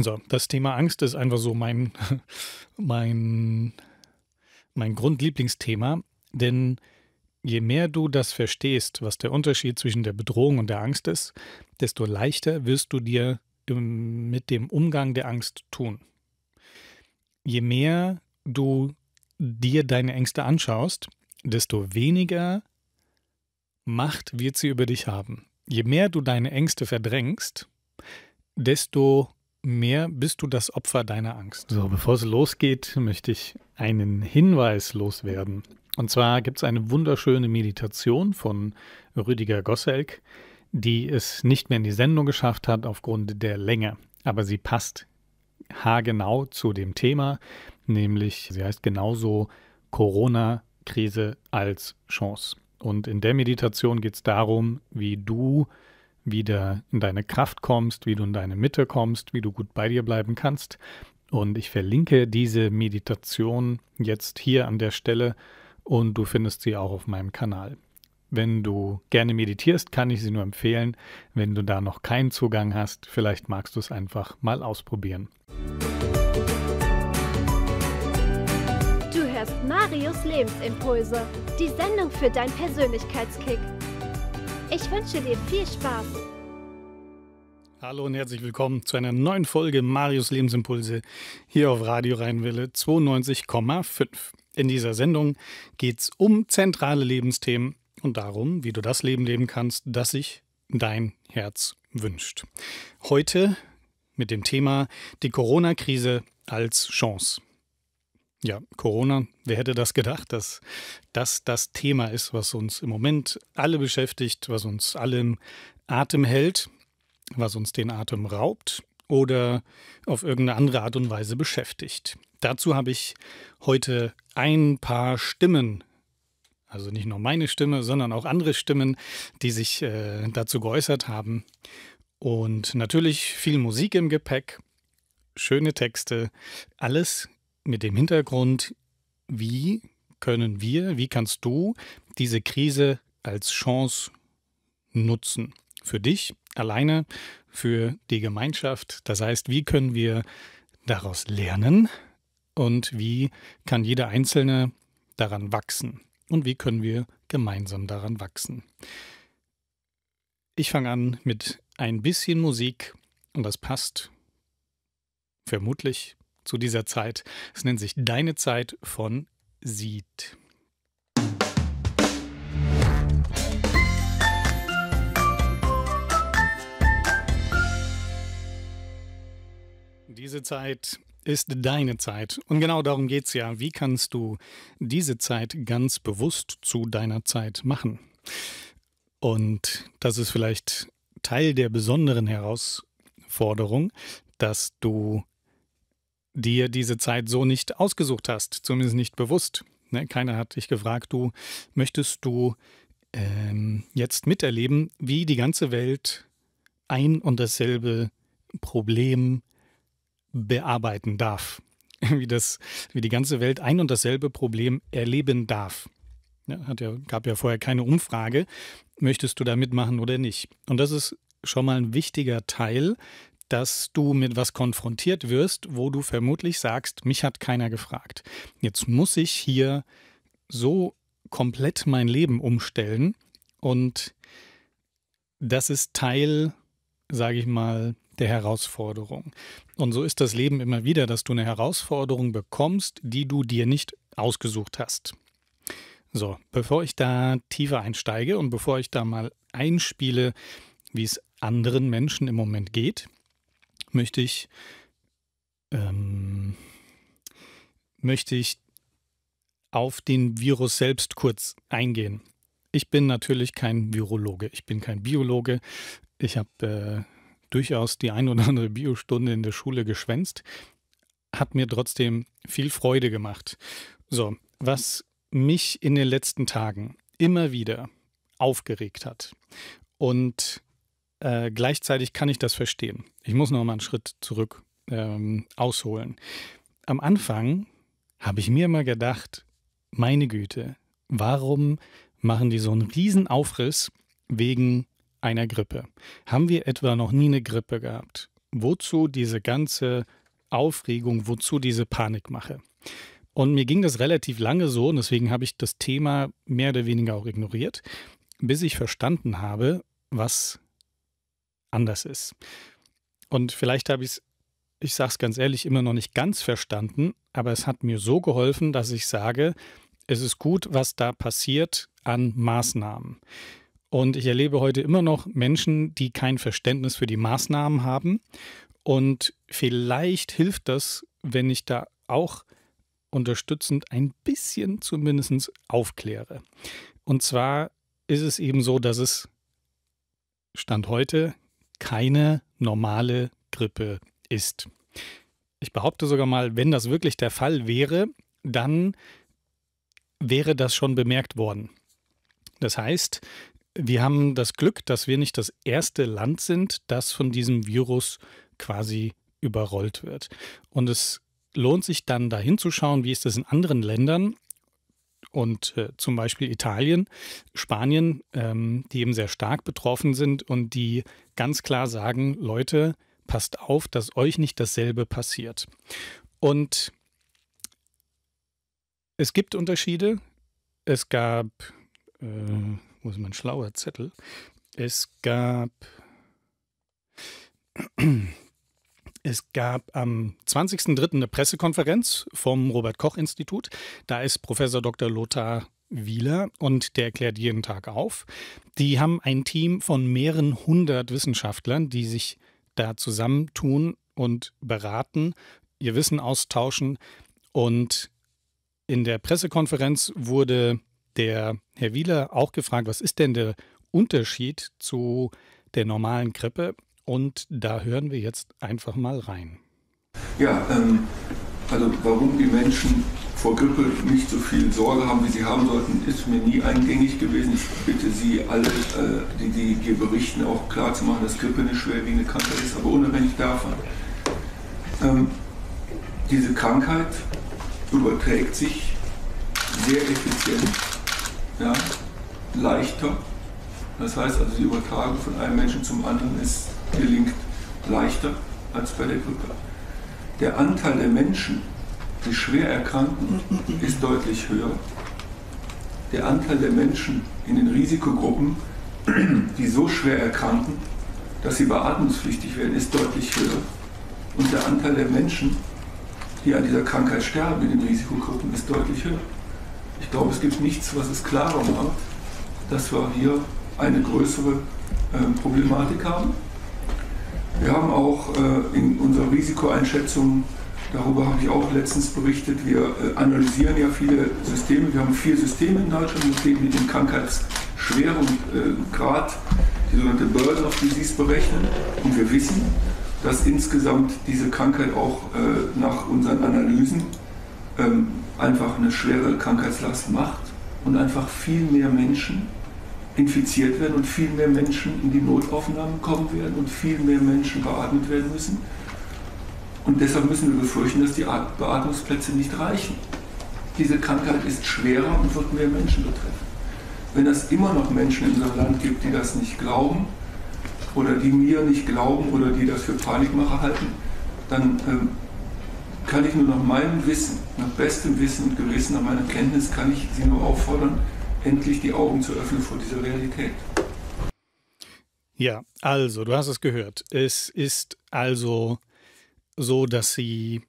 So, das Thema Angst ist einfach so mein, mein, mein Grundlieblingsthema, denn je mehr du das verstehst, was der Unterschied zwischen der Bedrohung und der Angst ist, desto leichter wirst du dir im, ähm, mit dem Umgang der Angst tun. Je mehr du dir deine Ängste anschaust, desto weniger Macht wird sie über dich haben. Je mehr du deine Ängste verdrängst, desto mehr bist du das Opfer deiner Angst. So, bevor es losgeht, möchte ich einen Hinweis loswerden. Und zwar gibt es eine wunderschöne Meditation von Rüdiger Gosselk, die es nicht mehr in die Sendung geschafft hat aufgrund der Länge. Aber sie passt haargenau zu dem Thema, nämlich sie heißt genauso Corona-Krise als Chance. Und in der Meditation geht es darum, wie du wieder in deine Kraft kommst, wie du in deine Mitte kommst, wie du gut bei dir bleiben kannst. Und ich verlinke diese Meditation jetzt hier an der Stelle und du findest sie auch auf meinem Kanal. Wenn du gerne meditierst, kann ich sie nur empfehlen. Wenn du da noch keinen Zugang hast, vielleicht magst du es einfach mal ausprobieren. Du hörst Marius Lebensimpulse, die Sendung für deinen Persönlichkeitskick. Ich wünsche dir viel Spaß. Hallo und herzlich willkommen zu einer neuen Folge Marius Lebensimpulse hier auf Radio Rheinwelle 92,5. In dieser Sendung geht es um zentrale Lebensthemen und darum, wie du das Leben leben kannst, das sich dein Herz wünscht. Heute mit dem Thema die Corona-Krise als Chance. Ja, Corona, wer hätte das gedacht, dass das das Thema ist, was uns im Moment alle beschäftigt, was uns alle im Atem hält, was uns den Atem raubt oder auf irgendeine andere Art und Weise beschäftigt. Dazu habe ich heute ein paar Stimmen, also nicht nur meine Stimme, sondern auch andere Stimmen, die sich äh, dazu geäußert haben. Und natürlich viel Musik im Gepäck, schöne Texte, alles mit dem Hintergrund, wie können wir, wie kannst du diese Krise als Chance nutzen? Für dich alleine, für die Gemeinschaft. Das heißt, wie können wir daraus lernen und wie kann jeder Einzelne daran wachsen und wie können wir gemeinsam daran wachsen. Ich fange an mit ein bisschen Musik und das passt vermutlich zu dieser Zeit. Es nennt sich Deine Zeit von Sieht. Diese Zeit ist deine Zeit. Und genau darum geht es ja. Wie kannst du diese Zeit ganz bewusst zu deiner Zeit machen? Und das ist vielleicht Teil der besonderen Herausforderung, dass du dir diese Zeit so nicht ausgesucht hast, zumindest nicht bewusst. Ne? Keiner hat dich gefragt, du möchtest du ähm, jetzt miterleben, wie die ganze Welt ein und dasselbe Problem bearbeiten darf. Wie, das, wie die ganze Welt ein und dasselbe Problem erleben darf. Ja, hat ja, gab ja vorher keine Umfrage, möchtest du da mitmachen oder nicht. Und das ist schon mal ein wichtiger Teil dass du mit was konfrontiert wirst, wo du vermutlich sagst, mich hat keiner gefragt. Jetzt muss ich hier so komplett mein Leben umstellen und das ist Teil, sage ich mal, der Herausforderung. Und so ist das Leben immer wieder, dass du eine Herausforderung bekommst, die du dir nicht ausgesucht hast. So, bevor ich da tiefer einsteige und bevor ich da mal einspiele, wie es anderen Menschen im Moment geht, möchte ich, ähm, möchte ich auf den Virus selbst kurz eingehen. Ich bin natürlich kein Virologe, ich bin kein Biologe. Ich habe äh, durchaus die ein oder andere Biostunde in der Schule geschwänzt, hat mir trotzdem viel Freude gemacht. So, was mich in den letzten Tagen immer wieder aufgeregt hat und äh, gleichzeitig kann ich das verstehen. Ich muss noch mal einen Schritt zurück ähm, ausholen. Am Anfang habe ich mir immer gedacht, meine Güte, warum machen die so einen riesen Aufriss wegen einer Grippe? Haben wir etwa noch nie eine Grippe gehabt? Wozu diese ganze Aufregung, wozu diese Panikmache? Und mir ging das relativ lange so und deswegen habe ich das Thema mehr oder weniger auch ignoriert, bis ich verstanden habe, was anders ist. Und vielleicht habe ich es, ich sage es ganz ehrlich, immer noch nicht ganz verstanden, aber es hat mir so geholfen, dass ich sage, es ist gut, was da passiert an Maßnahmen. Und ich erlebe heute immer noch Menschen, die kein Verständnis für die Maßnahmen haben. Und vielleicht hilft das, wenn ich da auch unterstützend ein bisschen zumindest aufkläre. Und zwar ist es eben so, dass es Stand heute keine normale Grippe ist. Ich behaupte sogar mal, wenn das wirklich der Fall wäre, dann wäre das schon bemerkt worden. Das heißt, wir haben das Glück, dass wir nicht das erste Land sind, das von diesem Virus quasi überrollt wird. Und es lohnt sich dann dahin zu schauen, wie ist das in anderen Ländern und äh, zum Beispiel Italien, Spanien, ähm, die eben sehr stark betroffen sind und die ganz klar sagen, Leute, passt auf, dass euch nicht dasselbe passiert. Und es gibt Unterschiede. Es gab, äh, wo ist mein schlauer Zettel? Es gab es gab am 20.03. eine Pressekonferenz vom Robert-Koch-Institut. Da ist Professor Dr. Lothar Wieler und der erklärt jeden Tag auf. Die haben ein Team von mehreren hundert Wissenschaftlern, die sich da zusammentun und beraten, ihr Wissen austauschen. Und in der Pressekonferenz wurde der Herr Wieler auch gefragt, was ist denn der Unterschied zu der normalen Grippe? Und da hören wir jetzt einfach mal rein. Ja, ähm, also warum die Menschen vor Grippe nicht so viel Sorge haben, wie sie haben sollten, ist mir nie eingängig gewesen. Ich bitte Sie alle, äh, die, die hier berichten, auch klar zu machen, dass Grippe eine schwerwiegende Krankheit ist, aber unabhängig davon. Ähm, diese Krankheit überträgt sich sehr effizient, ja, leichter. Das heißt also, die Übertragung von einem Menschen zum anderen ist gelingt leichter als bei der Grippe. Der Anteil der Menschen, die schwer erkranken, ist deutlich höher. Der Anteil der Menschen in den Risikogruppen, die so schwer erkranken, dass sie beatmungspflichtig werden, ist deutlich höher. Und der Anteil der Menschen, die an dieser Krankheit sterben in den Risikogruppen, ist deutlich höher. Ich glaube, es gibt nichts, was es klarer macht, dass wir hier eine größere äh, Problematik haben. Wir haben auch äh, in unserer Risikoeinschätzung, darüber habe ich auch letztens berichtet, wir äh, analysieren ja viele Systeme. Wir haben vier Systeme in Deutschland, Systeme, die den Krankheitsschwer und äh, Grad, die sogenannte Burden of Disease berechnen. Und wir wissen, dass insgesamt diese Krankheit auch nach unseren Analysen ähm, einfach eine schwere Krankheitslast macht und einfach viel mehr Menschen infiziert werden und viel mehr Menschen in die Notaufnahmen kommen werden und viel mehr Menschen beatmet werden müssen. Und deshalb müssen wir befürchten, dass die Beatmungsplätze nicht reichen. Diese Krankheit ist schwerer und wird mehr Menschen betreffen. Wenn es immer noch Menschen in unserem Land gibt, die das nicht glauben oder die mir nicht glauben oder die das für Panikmacher halten, dann ähm, kann ich nur nach meinem Wissen, nach bestem Wissen und Gewissen, nach meiner Kenntnis, kann ich Sie nur auffordern, endlich die Augen zu öffnen vor dieser Realität. Ja, also, du hast es gehört. Es ist also so, dass sie,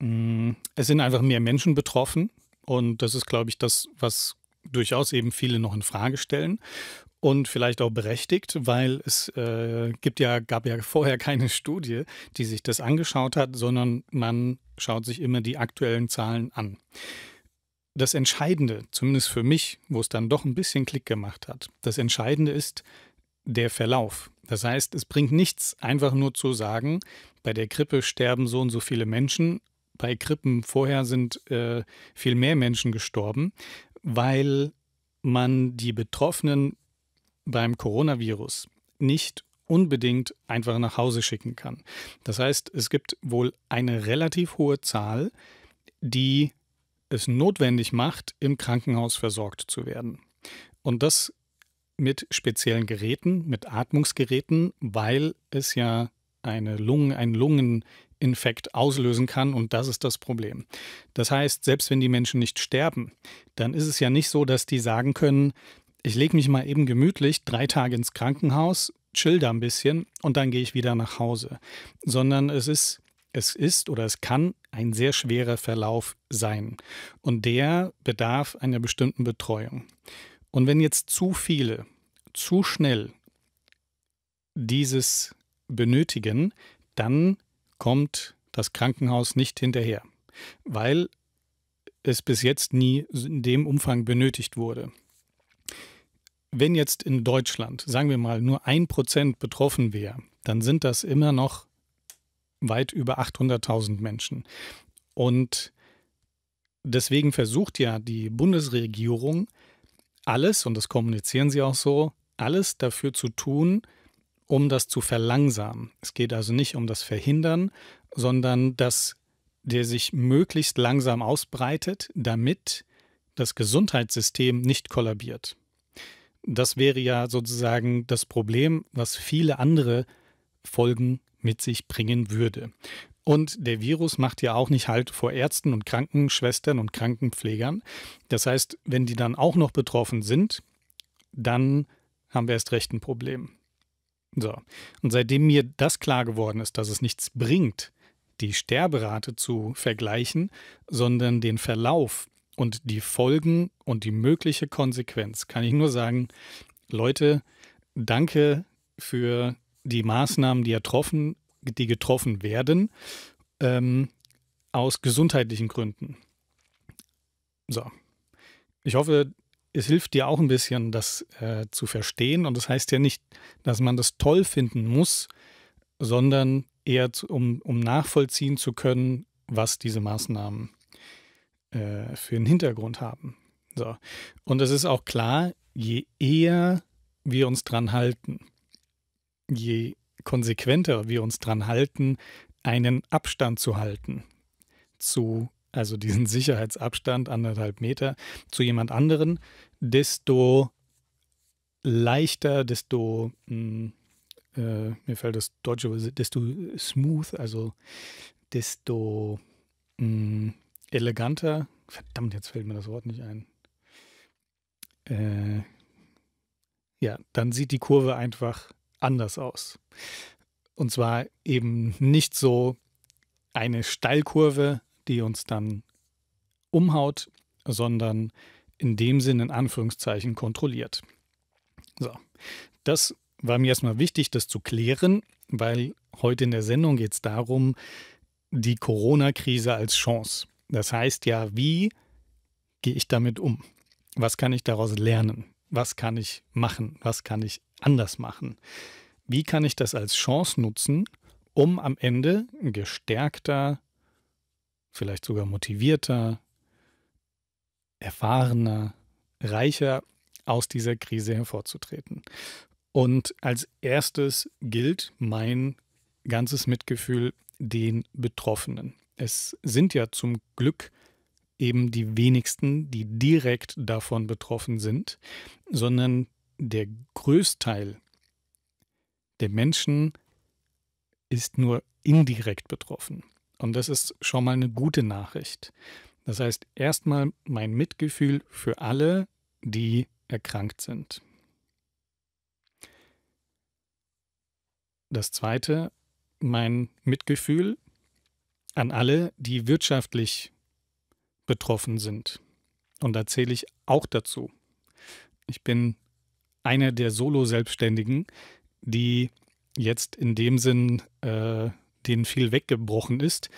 mh, mm, es sind einfach mehr Menschen betroffen und das ist, glaube ich, das, was durchaus eben viele noch in Frage stellen und vielleicht auch berechtigt, weil es äh, gibt ja, gab ja vorher keine Studie, die sich das angeschaut hat, sondern man schaut sich immer die aktuellen Zahlen an das Entscheidende, zumindest für mich, wo es dann doch ein bisschen Klick gemacht hat, das Entscheidende ist der Verlauf. Das heißt, es bringt nichts, einfach nur zu sagen, bei der Grippe sterben so und so viele Menschen, bei Grippen vorher sind äh, viel mehr Menschen gestorben, weil man die Betroffenen beim Coronavirus nicht unbedingt einfach nach Hause schicken kann. Das heißt, es gibt wohl eine relativ hohe Zahl, die es notwendig macht, im Krankenhaus versorgt zu werden. Und das mit speziellen Geräten, mit Atmungsgeräten, weil es ja eine Lungen, einen Lungeninfekt auslösen kann und das ist das Problem. Das heißt, selbst wenn die Menschen nicht sterben, dann ist es ja nicht so, dass die sagen können, ich lege mich mal eben gemütlich drei Tage ins Krankenhaus, chill da ein bisschen und dann gehe ich wieder nach Hause, sondern es ist es ist oder es kann ein sehr schwerer Verlauf sein und der bedarf einer bestimmten Betreuung. Und wenn jetzt zu viele, zu schnell dieses benötigen, dann kommt das Krankenhaus nicht hinterher, weil es bis jetzt nie in dem Umfang benötigt wurde. Wenn jetzt in Deutschland, sagen wir mal, nur ein Prozent betroffen wäre, dann sind das immer noch weit über 800.000 Menschen. Und deswegen versucht ja die Bundesregierung alles, und das kommunizieren sie auch so, alles dafür zu tun, um das zu verlangsamen. Es geht also nicht um das Verhindern, sondern dass der sich möglichst langsam ausbreitet, damit das Gesundheitssystem nicht kollabiert. Das wäre ja sozusagen das Problem, was viele andere Folgen mit sich bringen würde. Und der Virus macht ja auch nicht halt vor Ärzten und Krankenschwestern und Krankenpflegern. Das heißt, wenn die dann auch noch betroffen sind, dann haben wir erst recht ein Problem. So, und seitdem mir das klar geworden ist, dass es nichts bringt, die Sterberate zu vergleichen, sondern den Verlauf und die Folgen und die mögliche Konsequenz, kann ich nur sagen, Leute, danke für die Maßnahmen, die, ertroffen, die getroffen werden, ähm, aus gesundheitlichen Gründen. So. Ich hoffe, es hilft dir auch ein bisschen, das äh, zu verstehen. Und das heißt ja nicht, dass man das toll finden muss, sondern eher, zu, um, um nachvollziehen zu können, was diese Maßnahmen äh, für einen Hintergrund haben. So. Und es ist auch klar, je eher wir uns dran halten, je konsequenter wir uns dran halten, einen Abstand zu halten zu also diesen Sicherheitsabstand, anderthalb Meter, zu jemand anderen, desto leichter, desto, mh, hm, äh, mir fällt das deutsche, desto smooth, also desto mh, hm, eleganter, verdammt, jetzt fällt mir das Wort nicht ein. Äh, ja, dann sieht die Kurve einfach anders aus. Und zwar eben nicht so eine Steilkurve, die uns dann umhaut, sondern in dem Sinne in Anführungszeichen kontrolliert. So, das war mir erstmal wichtig, das zu klären, weil heute in der Sendung geht es darum, die Corona-Krise als Chance. Das heißt ja, wie gehe ich damit um? Was kann ich daraus lernen? Was kann ich machen? Was kann ich anders machen? Wie kann ich das als Chance nutzen, um am Ende gestärkter, vielleicht sogar motivierter, erfahrener, reicher aus dieser Krise hervorzutreten? Und als erstes gilt mein ganzes Mitgefühl den Betroffenen. Es sind ja zum Glück eben die wenigsten, die direkt davon betroffen sind, sondern der Größteil der Menschen ist nur indirekt betroffen. Und das ist schon mal eine gute Nachricht. Das heißt, erstmal mein Mitgefühl für alle, die erkrankt sind. Das zweite, mein Mitgefühl an alle, die wirtschaftlich betroffen sind. Und da zähle ich auch dazu. Ich bin eine der Solo-Selbstständigen, die jetzt in dem Sinn äh, denen viel weggebrochen ist,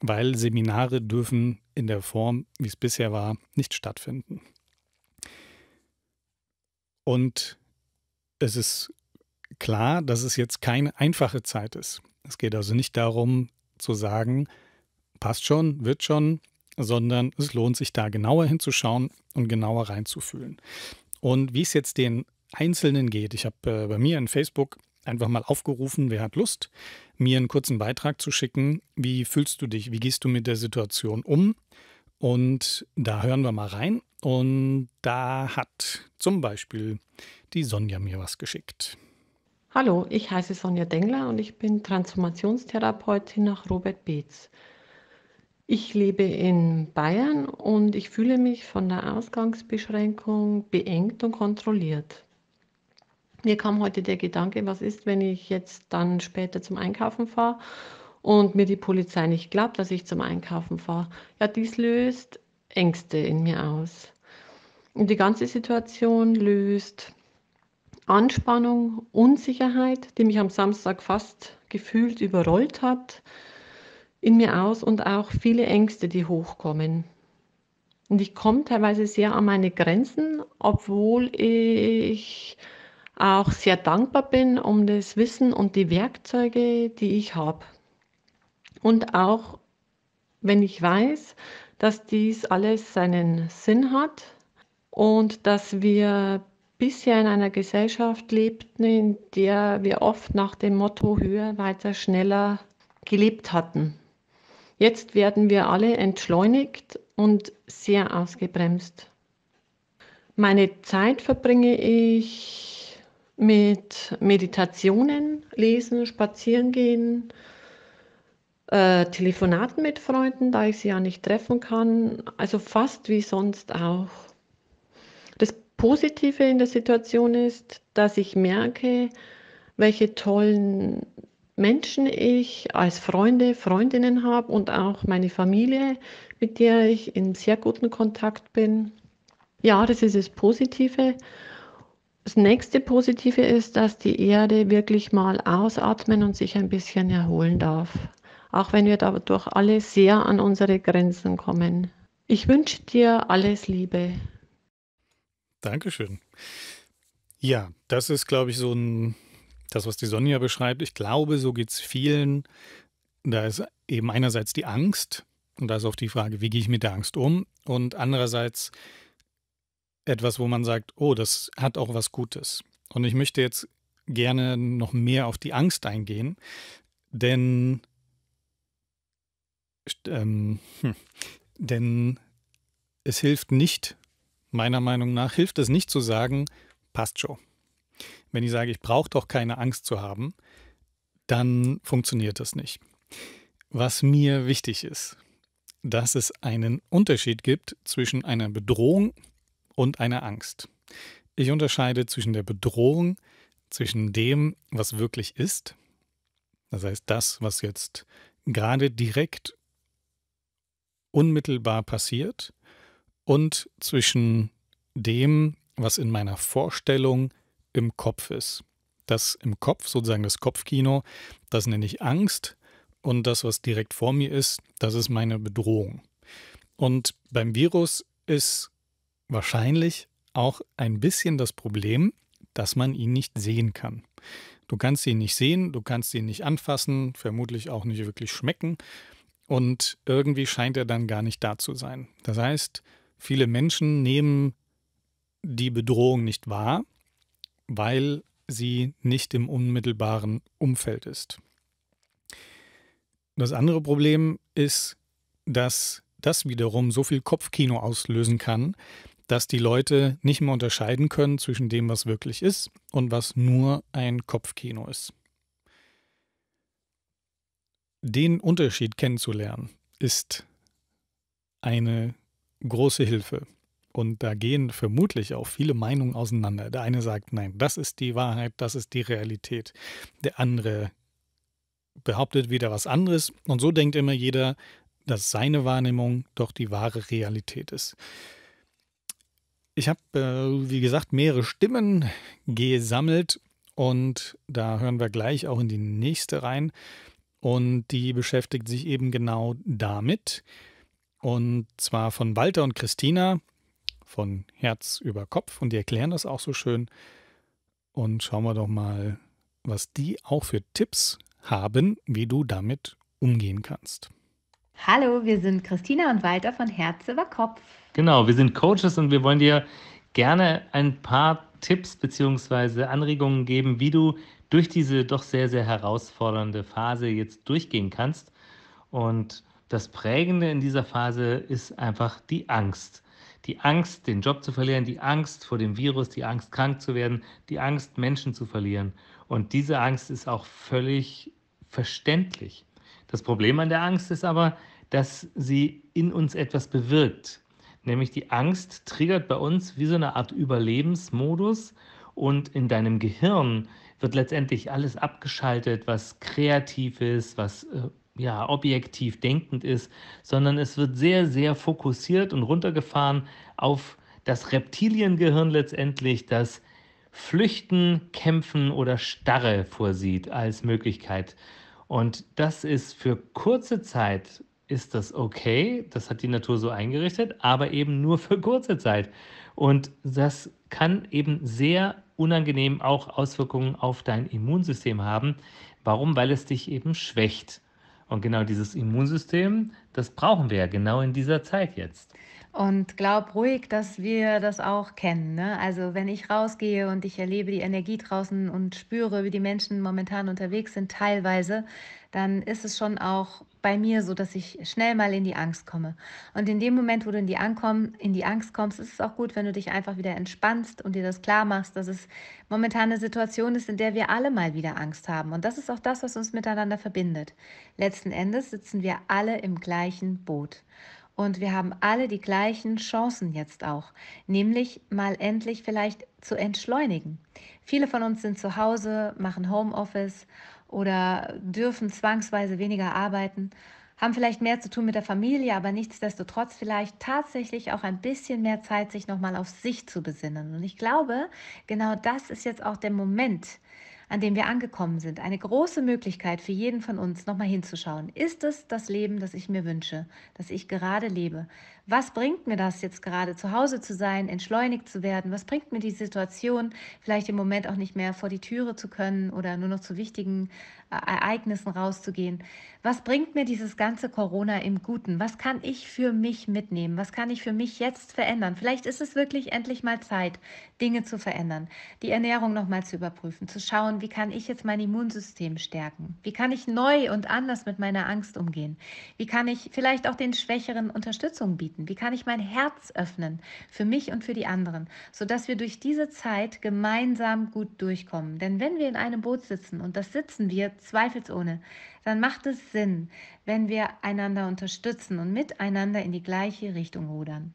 weil Seminare dürfen in der Form, wie es bisher war, nicht stattfinden. Und es ist klar, dass es jetzt keine einfache Zeit ist. Es geht also nicht darum zu sagen, passt schon, wird schon, sondern es lohnt sich da genauer hinzuschauen und genauer reinzufühlen. Und wie es jetzt den Einzelnen geht. Ich habe äh, bei mir in Facebook einfach mal aufgerufen, wer hat Lust, mir einen kurzen Beitrag zu schicken. Wie fühlst du dich? Wie gehst du mit der Situation um? Und da hören wir mal rein. Und da hat zum Beispiel die Sonja mir was geschickt. Hallo, ich heiße Sonja Dengler und ich bin Transformationstherapeutin nach Robert Beetz. Ich lebe in Bayern und ich fühle mich von der Ausgangsbeschränkung beengt und kontrolliert. Mir kam heute der Gedanke, was ist, wenn ich jetzt dann später zum Einkaufen fahre und mir die Polizei nicht glaubt, dass ich zum Einkaufen fahre. Ja, dies löst Ängste in mir aus. Und die ganze Situation löst Anspannung, Unsicherheit, die mich am Samstag fast gefühlt überrollt hat, in mir aus und auch viele Ängste, die hochkommen. Und ich komme teilweise sehr an meine Grenzen, obwohl ich auch sehr dankbar bin um das Wissen und die Werkzeuge, die ich habe. Und auch wenn ich weiß, dass dies alles seinen Sinn hat und dass wir bisher in einer Gesellschaft lebten, in der wir oft nach dem Motto höher, weiter, schneller gelebt hatten. Jetzt werden wir alle entschleunigt und sehr ausgebremst. Meine Zeit verbringe ich mit Meditationen, Lesen, Spazierengehen, äh, Telefonaten mit Freunden, da ich sie ja nicht treffen kann. Also fast wie sonst auch. Das Positive in der Situation ist, dass ich merke, welche tollen Menschen ich als Freunde, Freundinnen habe und auch meine Familie, mit der ich in sehr guten Kontakt bin. Ja, das ist das Positive. Das nächste Positive ist, dass die Erde wirklich mal ausatmen und sich ein bisschen erholen darf, auch wenn wir dadurch alle sehr an unsere Grenzen kommen. Ich wünsche dir alles Liebe. Dankeschön. Ja, das ist, glaube ich, so ein, das, was die Sonja beschreibt. Ich glaube, so geht es vielen. Da ist eben einerseits die Angst, und da ist auch die Frage, wie gehe ich mit der Angst um? Und andererseits etwas, wo man sagt, oh, das hat auch was Gutes. Und ich möchte jetzt gerne noch mehr auf die Angst eingehen, denn, ähm, hm, denn es hilft nicht, meiner Meinung nach, hilft es nicht zu sagen, passt schon. Wenn ich sage, ich brauche doch keine Angst zu haben, dann funktioniert das nicht. Was mir wichtig ist, dass es einen Unterschied gibt zwischen einer Bedrohung und einer Angst. Ich unterscheide zwischen der Bedrohung, zwischen dem, was wirklich ist, das heißt das, was jetzt gerade direkt unmittelbar passiert, und zwischen dem, was in meiner Vorstellung im Kopf ist. Das im Kopf, sozusagen das Kopfkino, das nenne ich Angst und das, was direkt vor mir ist, das ist meine Bedrohung. Und beim Virus ist wahrscheinlich auch ein bisschen das Problem, dass man ihn nicht sehen kann. Du kannst ihn nicht sehen, du kannst ihn nicht anfassen, vermutlich auch nicht wirklich schmecken und irgendwie scheint er dann gar nicht da zu sein. Das heißt, viele Menschen nehmen die Bedrohung nicht wahr, weil sie nicht im unmittelbaren Umfeld ist. Das andere Problem ist, dass das wiederum so viel Kopfkino auslösen kann, dass die Leute nicht mehr unterscheiden können zwischen dem, was wirklich ist und was nur ein Kopfkino ist. Den Unterschied kennenzulernen ist eine große Hilfe. Und da gehen vermutlich auch viele Meinungen auseinander. Der eine sagt, nein, das ist die Wahrheit, das ist die Realität. Der andere behauptet wieder was anderes. Und so denkt immer jeder, dass seine Wahrnehmung doch die wahre Realität ist. Ich habe, äh, wie gesagt, mehrere Stimmen gesammelt und da hören wir gleich auch in die nächste rein. Und die beschäftigt sich eben genau damit. Und zwar von Walter und Christina von Herz über Kopf. Und die erklären das auch so schön. Und schauen wir doch mal, was die auch für Tipps haben, wie du damit umgehen kannst. Hallo, wir sind Christina und Walter von Herz über Kopf. Genau, wir sind Coaches und wir wollen dir gerne ein paar Tipps bzw. Anregungen geben, wie du durch diese doch sehr, sehr herausfordernde Phase jetzt durchgehen kannst. Und das Prägende in dieser Phase ist einfach die Angst. Die Angst, den Job zu verlieren, die Angst vor dem Virus, die Angst, krank zu werden, die Angst, Menschen zu verlieren. Und diese Angst ist auch völlig verständlich. Das Problem an der Angst ist aber, dass sie in uns etwas bewirkt. Nämlich die Angst triggert bei uns wie so eine Art Überlebensmodus und in deinem Gehirn wird letztendlich alles abgeschaltet, was kreativ ist, was äh, ja, objektiv denkend ist, sondern es wird sehr, sehr fokussiert und runtergefahren auf das Reptiliengehirn letztendlich, das Flüchten, Kämpfen oder Starre vorsieht als Möglichkeit. Und das ist für kurze Zeit ist das okay, das hat die Natur so eingerichtet, aber eben nur für kurze Zeit. Und das kann eben sehr unangenehm auch Auswirkungen auf dein Immunsystem haben. Warum? Weil es dich eben schwächt. Und genau dieses Immunsystem, das brauchen wir ja genau in dieser Zeit jetzt. Und glaub ruhig, dass wir das auch kennen. Ne? Also wenn ich rausgehe und ich erlebe die Energie draußen und spüre, wie die Menschen momentan unterwegs sind, teilweise, dann ist es schon auch bei mir so, dass ich schnell mal in die Angst komme. Und in dem Moment, wo du in die, Ankommen, in die Angst kommst, ist es auch gut, wenn du dich einfach wieder entspannst und dir das klar machst, dass es momentan eine Situation ist, in der wir alle mal wieder Angst haben. Und das ist auch das, was uns miteinander verbindet. Letzten Endes sitzen wir alle im gleichen Boot. Und wir haben alle die gleichen Chancen jetzt auch, nämlich mal endlich vielleicht zu entschleunigen. Viele von uns sind zu Hause, machen Homeoffice oder dürfen zwangsweise weniger arbeiten, haben vielleicht mehr zu tun mit der Familie, aber nichtsdestotrotz vielleicht tatsächlich auch ein bisschen mehr Zeit, sich nochmal auf sich zu besinnen. Und ich glaube, genau das ist jetzt auch der Moment, an dem wir angekommen sind. Eine große Möglichkeit für jeden von uns, nochmal hinzuschauen. Ist es das Leben, das ich mir wünsche, das ich gerade lebe? was bringt mir das jetzt gerade, zu Hause zu sein, entschleunigt zu werden? Was bringt mir die Situation, vielleicht im Moment auch nicht mehr vor die Türe zu können oder nur noch zu wichtigen äh, Ereignissen rauszugehen? Was bringt mir dieses ganze Corona im Guten? Was kann ich für mich mitnehmen? Was kann ich für mich jetzt verändern? Vielleicht ist es wirklich endlich mal Zeit, Dinge zu verändern, die Ernährung nochmal zu überprüfen, zu schauen, wie kann ich jetzt mein Immunsystem stärken? Wie kann ich neu und anders mit meiner Angst umgehen? Wie kann ich vielleicht auch den Schwächeren Unterstützung bieten? anbieten? Wie kann ich mein Herz öffnen für mich und für die anderen, sodass wir durch diese Zeit gemeinsam gut durchkommen? Denn wenn wir in einem Boot sitzen, und das sitzen wir zweifelsohne, dann macht es Sinn, wenn wir einander unterstützen und miteinander in die gleiche Richtung rudern.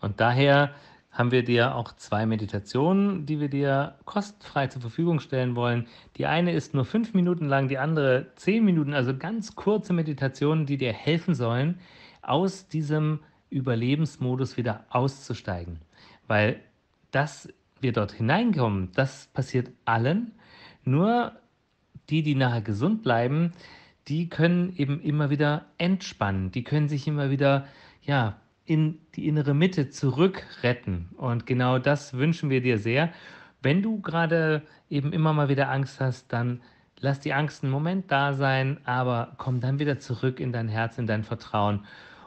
Und daher haben wir dir auch zwei Meditationen, die wir dir kostenfrei zur Verfügung stellen wollen. Die eine ist nur fünf Minuten lang, die andere zehn Minuten, also ganz kurze Meditationen, die dir helfen sollen, aus diesem Überlebensmodus wieder auszusteigen. Weil dass wir dort hineinkommen, das passiert allen. Nur die, die nachher gesund bleiben, die können eben immer wieder entspannen, die können sich immer wieder ja, in die innere Mitte zurückretten. Und genau das wünschen wir dir sehr. Wenn du gerade eben immer mal wieder Angst hast, dann lass die Angst einen Moment da sein, aber komm dann wieder zurück in dein Herz, in dein Vertrauen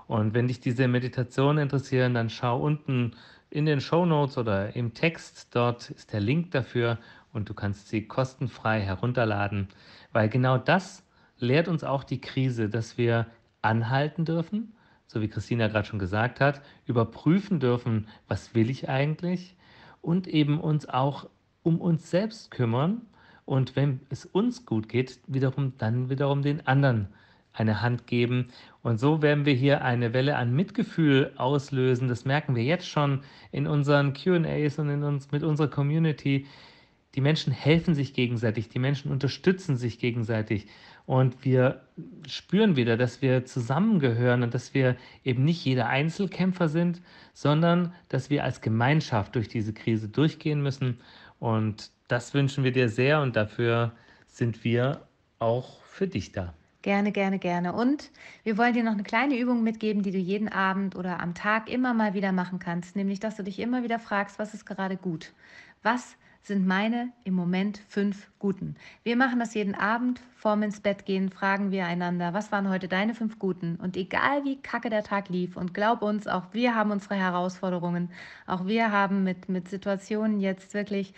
und wenn dich diese Meditationen interessieren, dann schau unten in den Show Notes oder im Text. Dort ist der Link dafür und du kannst sie kostenfrei herunterladen, weil genau das lehrt uns auch die Krise, dass wir anhalten dürfen, so wie Christina gerade schon gesagt hat, überprüfen dürfen, was will ich eigentlich und eben uns auch um uns selbst kümmern und wenn es uns gut geht, wiederum dann wiederum den anderen eine Hand geben und so werden wir hier eine Welle an Mitgefühl auslösen. Das merken wir jetzt schon in unseren QAs und in uns, mit unserer Community. Die Menschen helfen sich gegenseitig, die Menschen unterstützen sich gegenseitig. Und wir spüren wieder, dass wir zusammengehören und dass wir eben nicht jeder Einzelkämpfer sind, sondern dass wir als Gemeinschaft durch diese Krise durchgehen müssen. Und das wünschen wir dir sehr und dafür sind wir auch für dich da. Gerne, gerne, gerne. Und wir wollen dir noch eine kleine Übung mitgeben, die du jeden Abend oder am Tag immer mal wieder machen kannst, nämlich dass du dich immer wieder fragst, was ist gerade gut? Was sind meine im Moment fünf guten. Wir machen das jeden Abend. Vorm ins Bett gehen fragen wir einander, was waren heute deine fünf guten? Und egal wie kacke der Tag lief, und glaub uns, auch wir haben unsere Herausforderungen, auch wir haben mit, mit Situationen jetzt wirklich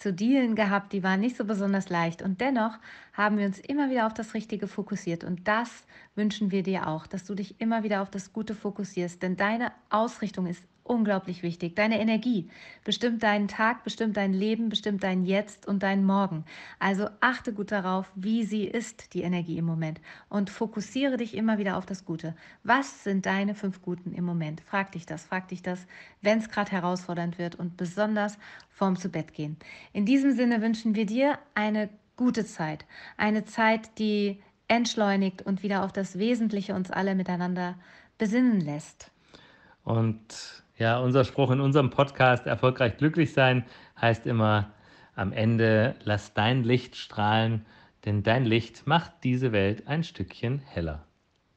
zu dealen gehabt, die waren nicht so besonders leicht. Und dennoch haben wir uns immer wieder auf das Richtige fokussiert. Und das wünschen wir dir auch, dass du dich immer wieder auf das Gute fokussierst. Denn deine Ausrichtung ist unglaublich wichtig. Deine Energie bestimmt deinen Tag, bestimmt dein Leben, bestimmt dein Jetzt und dein Morgen. Also achte gut darauf, wie sie ist, die Energie im Moment. Und fokussiere dich immer wieder auf das Gute. Was sind deine fünf Guten im Moment? Frag dich das, frag dich das, wenn es gerade herausfordernd wird und besonders vorm Zubettgehen. In diesem Sinne wünschen wir dir eine gute Zeit. Eine Zeit, die entschleunigt und wieder auf das Wesentliche uns alle miteinander besinnen lässt. Und ja, unser Spruch in unserem Podcast, erfolgreich glücklich sein, heißt immer am Ende, lass dein Licht strahlen, denn dein Licht macht diese Welt ein Stückchen heller.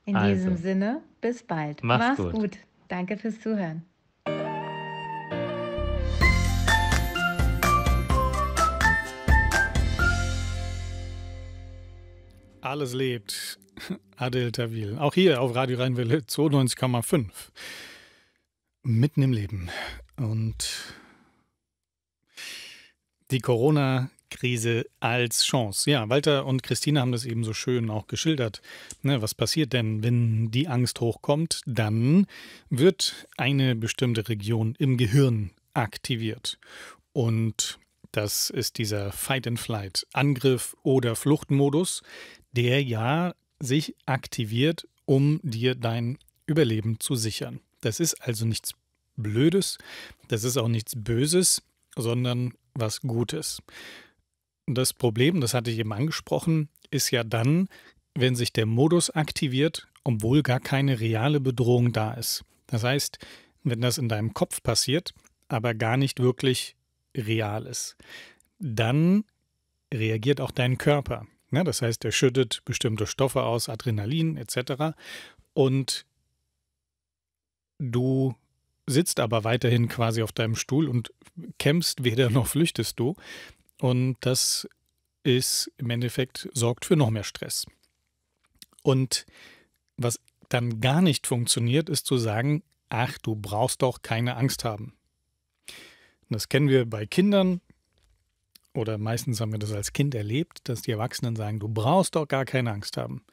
In also, diesem Sinne, bis bald. Mach's, mach's gut. gut. Danke fürs Zuhören. Alles lebt. Adel Tawil. Auch hier auf Radio Rheinwelle 92,5 mitten im Leben. Und die Corona-Krise als Chance. Ja, Walter und Christine haben das eben so schön auch geschildert. Ne, was passiert denn, wenn die Angst hochkommt? Dann wird eine bestimmte Region im Gehirn aktiviert. Und das ist dieser Fight-and-Flight-Angriff- oder Fluchtmodus, der ja sich aktiviert, um dir dein Überleben zu sichern. Das ist also nichts Blödes, das ist auch nichts Böses, sondern was Gutes. Das Problem, das hatte ich eben angesprochen, ist ja dann, wenn sich der Modus aktiviert, obwohl gar keine reale Bedrohung da ist. Das heißt, wenn das in deinem Kopf passiert, aber gar nicht wirklich real ist, dann reagiert auch dein Körper. Ne, das heißt, er schüttet bestimmte Stoffe aus, Adrenalin etc. Und Du sitzt aber weiterhin quasi auf deinem Stuhl und kämpfst weder noch flüchtest du. Und das ist im Endeffekt, sorgt für noch mehr Stress. Und was dann gar nicht funktioniert, ist zu sagen, ach, du brauchst doch keine Angst haben. Das kennen wir bei Kindern oder meistens haben wir das als Kind erlebt, dass die Erwachsenen sagen, du brauchst doch gar keine Angst haben.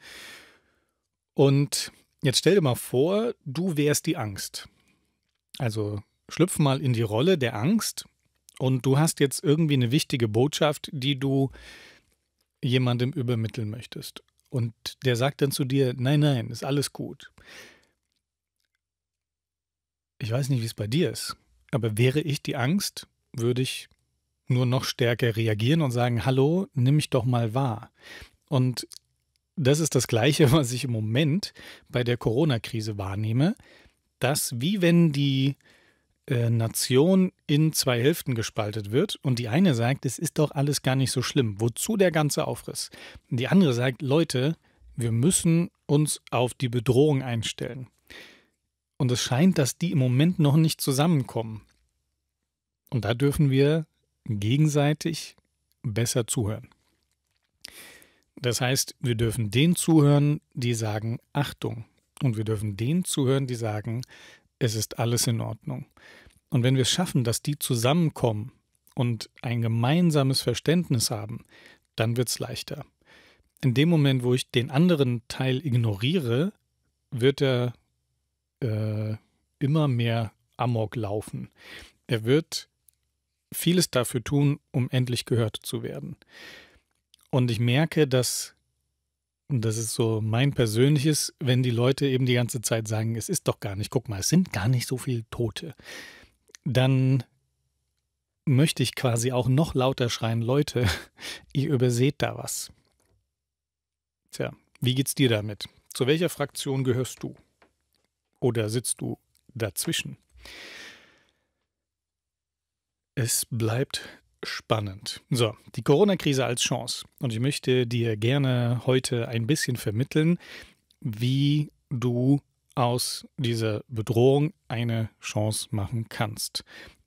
Und Jetzt stell dir mal vor, du wärst die Angst. Also schlüpf mal in die Rolle der Angst und du hast jetzt irgendwie eine wichtige Botschaft, die du jemandem übermitteln möchtest. Und der sagt dann zu dir, nein, nein, ist alles gut. Ich weiß nicht, wie es bei dir ist, aber wäre ich die Angst, würde ich nur noch stärker reagieren und sagen, hallo, nimm mich doch mal wahr. Und das ist das Gleiche, was ich im Moment bei der Corona-Krise wahrnehme, dass wie wenn die äh, Nation in zwei Hälften gespaltet wird und die eine sagt, es ist doch alles gar nicht so schlimm, wozu der ganze Aufriss? Und die andere sagt, Leute, wir müssen uns auf die Bedrohung einstellen. Und es scheint, dass die im Moment noch nicht zusammenkommen. Und da dürfen wir gegenseitig besser zuhören. Das heißt, wir dürfen denen zuhören, die sagen Achtung. Und wir dürfen denen zuhören, die sagen, es ist alles in Ordnung. Und wenn wir es schaffen, dass die zusammenkommen und ein gemeinsames Verständnis haben, dann wird es leichter. In dem Moment, wo ich den anderen Teil ignoriere, wird er äh, immer mehr amok laufen. Er wird vieles dafür tun, um endlich gehört zu werden. Und ich merke, dass, und das ist so mein persönliches, wenn die Leute eben die ganze Zeit sagen, es ist doch gar nicht, guck mal, es sind gar nicht so viele Tote, dann möchte ich quasi auch noch lauter schreien, Leute, ihr überseht da was. Tja, wie geht's dir damit? Zu welcher Fraktion gehörst du? Oder sitzt du dazwischen? Es bleibt spannend. So, die Corona-Krise als Chance. Und ich möchte dir gerne heute ein bisschen vermitteln, wie du aus dieser Bedrohung eine Chance machen kannst.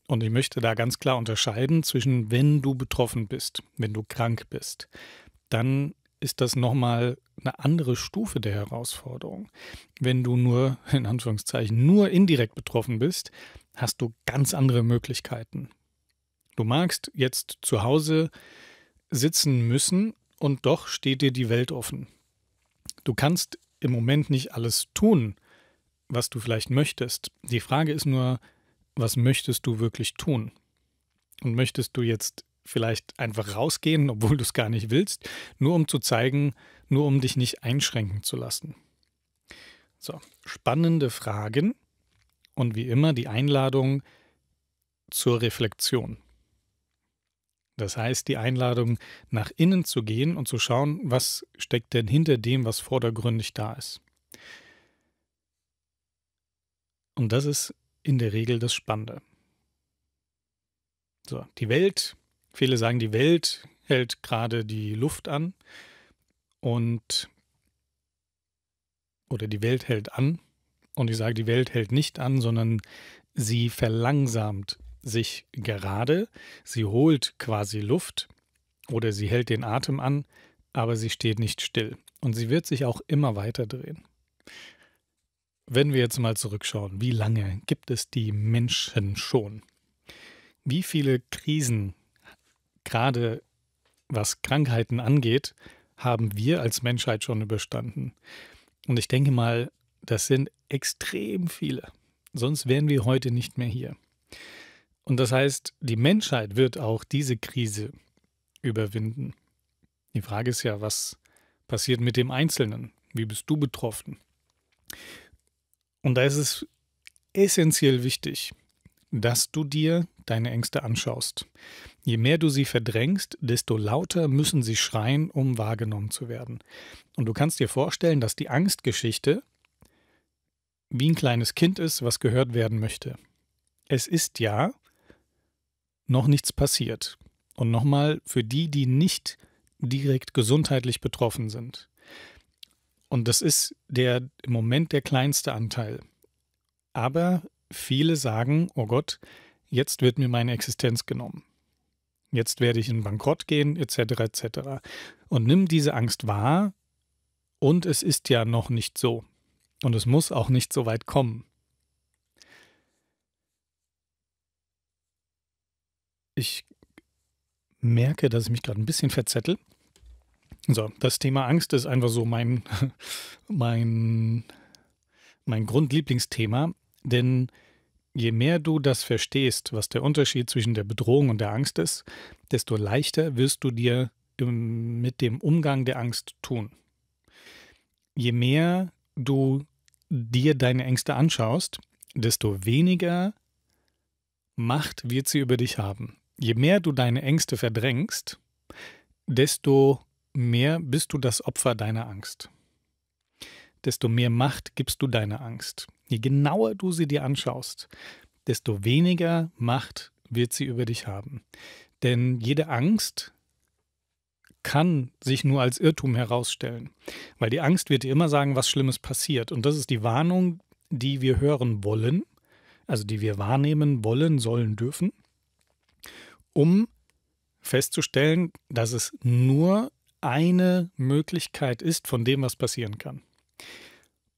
Und ich möchte da ganz klar unterscheiden zwischen, wenn du betroffen bist, wenn du krank bist, dann ist das nochmal eine andere Stufe der Herausforderung. Wenn du nur, in Anführungszeichen, nur indirekt betroffen bist, hast du ganz andere Möglichkeiten du magst, jetzt zu Hause sitzen müssen und doch steht dir die Welt offen. Du kannst im Moment nicht alles tun, was du vielleicht möchtest. Die Frage ist nur, was möchtest du wirklich tun? Und möchtest du jetzt vielleicht einfach rausgehen, obwohl du es gar nicht willst, nur um zu zeigen, nur um dich nicht einschränken zu lassen? So, spannende Fragen und wie immer die Einladung zur Reflexion. Das heißt, die Einladung, nach innen zu gehen und zu schauen, was steckt denn hinter dem, was vordergründig da ist. Und das ist in der Regel das Spannende. So, die Welt, viele sagen, die Welt hält gerade die Luft an und oder die Welt hält an. Und ich sage, die Welt hält nicht an, sondern sie verlangsamt sich gerade, sie holt quasi Luft oder sie hält den Atem an, aber sie steht nicht still und sie wird sich auch immer weiter drehen. Wenn wir jetzt mal zurückschauen, wie lange gibt es die Menschen schon? Wie viele Krisen, gerade was Krankheiten angeht, haben wir als Menschheit schon überstanden? Und ich denke mal, das sind extrem viele. Sonst wären wir heute nicht mehr hier. Und das heißt, die Menschheit wird auch diese Krise überwinden. Die Frage ist ja, was passiert mit dem Einzelnen? Wie bist du betroffen? Und da ist es essentiell wichtig, dass du dir deine Ängste anschaust. Je mehr du sie verdrängst, desto lauter müssen sie schreien, um wahrgenommen zu werden. Und du kannst dir vorstellen, dass die Angstgeschichte wie ein kleines Kind ist, was gehört werden möchte. Es ist ja noch nichts passiert. Und nochmal, für die, die nicht direkt gesundheitlich betroffen sind. Und das ist der im Moment der kleinste Anteil. Aber viele sagen, oh Gott, jetzt wird mir meine Existenz genommen. Jetzt werde ich in Bankrott gehen, etc. etc. Und nimm diese Angst wahr, und es ist ja noch nicht so. Und es muss auch nicht so weit kommen. Ich merke, dass ich mich gerade ein bisschen verzettel. So, das Thema Angst ist einfach so mein, mein, mein Grundlieblingsthema, denn je mehr du das verstehst, was der Unterschied zwischen der Bedrohung und der Angst ist, desto leichter wirst du dir ähm, mit dem Umgang der Angst tun. Je mehr du dir deine Ängste anschaust, desto weniger Macht wird sie über dich haben je mehr du deine Ängste verdrängst, desto mehr bist du das Opfer deiner Angst. Desto mehr Macht gibst du deiner Angst. Je genauer du sie dir anschaust, desto weniger Macht wird sie über dich haben. Denn jede Angst kann sich nur als Irrtum herausstellen, weil die Angst wird dir immer sagen, was Schlimmes passiert. Und das ist die Warnung, die wir hören wollen, also die wir wahrnehmen wollen, sollen, dürfen um festzustellen, dass es nur eine Möglichkeit ist von dem, was passieren kann.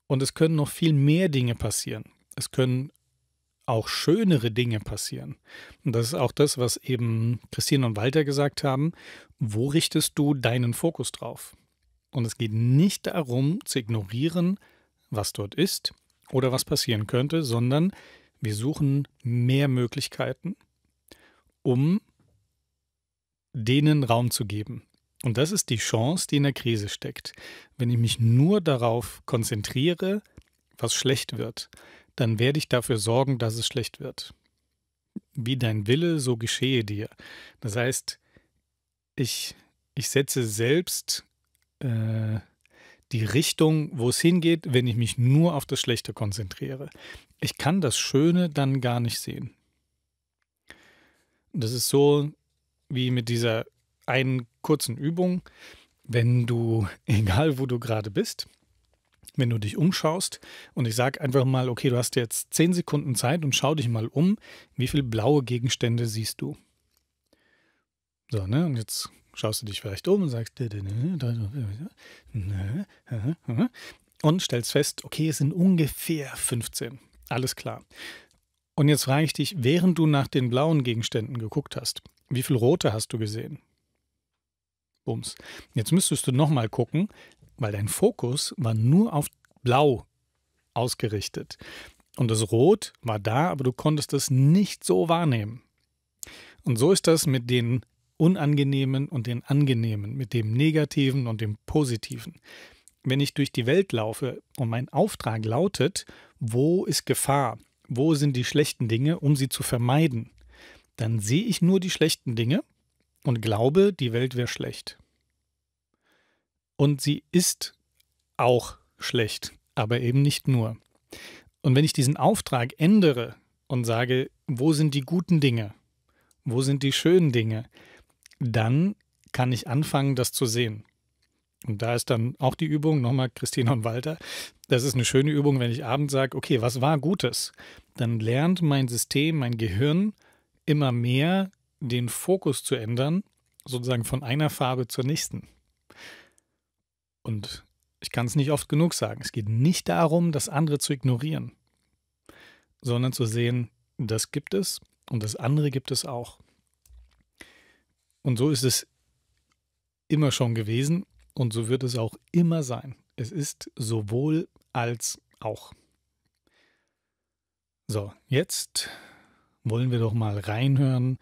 Und es können noch viel mehr Dinge passieren. Es können auch schönere Dinge passieren. Und das ist auch das, was eben Christine und Walter gesagt haben. Wo richtest du deinen Fokus drauf? Und es geht nicht darum zu ignorieren, was dort ist oder was passieren könnte, sondern wir suchen mehr Möglichkeiten um denen Raum zu geben. Und das ist die Chance, die in der Krise steckt. Wenn ich mich nur darauf konzentriere, was schlecht wird, dann werde ich dafür sorgen, dass es schlecht wird. Wie dein Wille, so geschehe dir. Das heißt, ich, ich setze selbst äh, die Richtung, wo es hingeht, wenn ich mich nur auf das Schlechte konzentriere. Ich kann das Schöne dann gar nicht sehen. Das ist so wie mit dieser einen kurzen Übung. Wenn du, egal wo du gerade bist, wenn du dich umschaust und ich sage einfach mal, okay, du hast jetzt 10 Sekunden Zeit und schau dich mal um, wie viele blaue Gegenstände siehst du? So, ne? Und jetzt schaust du dich vielleicht um und sagst, und stellst fest, okay, es sind ungefähr 15. Alles klar. Und jetzt frage ich dich, während du nach den blauen Gegenständen geguckt hast, wie viel rote hast du gesehen? Bums. Jetzt müsstest du nochmal gucken, weil dein Fokus war nur auf blau ausgerichtet. Und das Rot war da, aber du konntest es nicht so wahrnehmen. Und so ist das mit den Unangenehmen und den Angenehmen, mit dem Negativen und dem Positiven. Wenn ich durch die Welt laufe und mein Auftrag lautet, wo ist Gefahr? wo sind die schlechten Dinge, um sie zu vermeiden, dann sehe ich nur die schlechten Dinge und glaube, die Welt wäre schlecht. Und sie ist auch schlecht, aber eben nicht nur. Und wenn ich diesen Auftrag ändere und sage, wo sind die guten Dinge, wo sind die schönen Dinge, dann kann ich anfangen, das zu sehen. Und da ist dann auch die Übung, nochmal Christina und Walter. Das ist eine schöne Übung, wenn ich abends sage, okay, was war Gutes? Dann lernt mein System, mein Gehirn immer mehr den Fokus zu ändern, sozusagen von einer Farbe zur nächsten. Und ich kann es nicht oft genug sagen. Es geht nicht darum, das andere zu ignorieren, sondern zu sehen, das gibt es und das andere gibt es auch. Und so ist es immer schon gewesen und so wird es auch immer sein. Es ist sowohl als auch. So, jetzt wollen wir doch mal reinhören,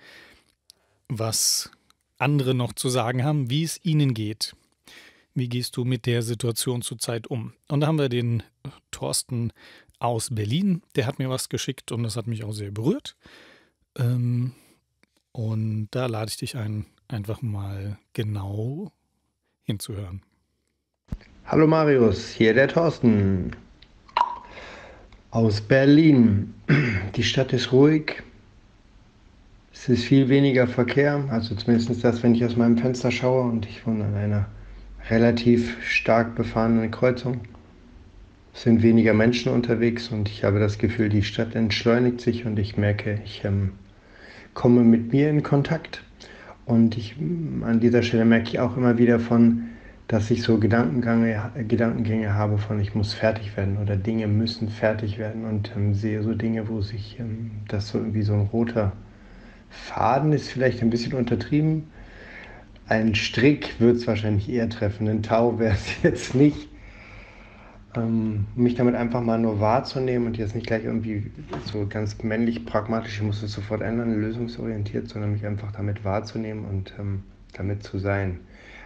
was andere noch zu sagen haben, wie es ihnen geht. Wie gehst du mit der Situation zurzeit um? Und da haben wir den Thorsten aus Berlin, der hat mir was geschickt und das hat mich auch sehr berührt. Ähm, und da lade ich dich ein, einfach mal genau hinzuhören. Hallo Marius, hier der Thorsten aus Berlin. Die Stadt ist ruhig. Es ist viel weniger Verkehr, also zumindest das, wenn ich aus meinem Fenster schaue und ich wohne an einer relativ stark befahrenen Kreuzung. Es sind weniger Menschen unterwegs und ich habe das Gefühl, die Stadt entschleunigt sich und ich merke, ich ähm, komme mit mir in Kontakt. Und ich, an dieser Stelle merke ich auch immer wieder von, dass ich so Gedankengänge, Gedankengänge habe von, ich muss fertig werden oder Dinge müssen fertig werden und ähm, sehe so Dinge, wo sich ähm, das so irgendwie so ein roter Faden ist, vielleicht ein bisschen untertrieben. Ein Strick wird es wahrscheinlich eher treffen, ein Tau wäre es jetzt nicht. Ähm, mich damit einfach mal nur wahrzunehmen und jetzt nicht gleich irgendwie so ganz männlich pragmatisch, ich muss es sofort ändern, lösungsorientiert, sondern mich einfach damit wahrzunehmen und ähm, damit zu sein.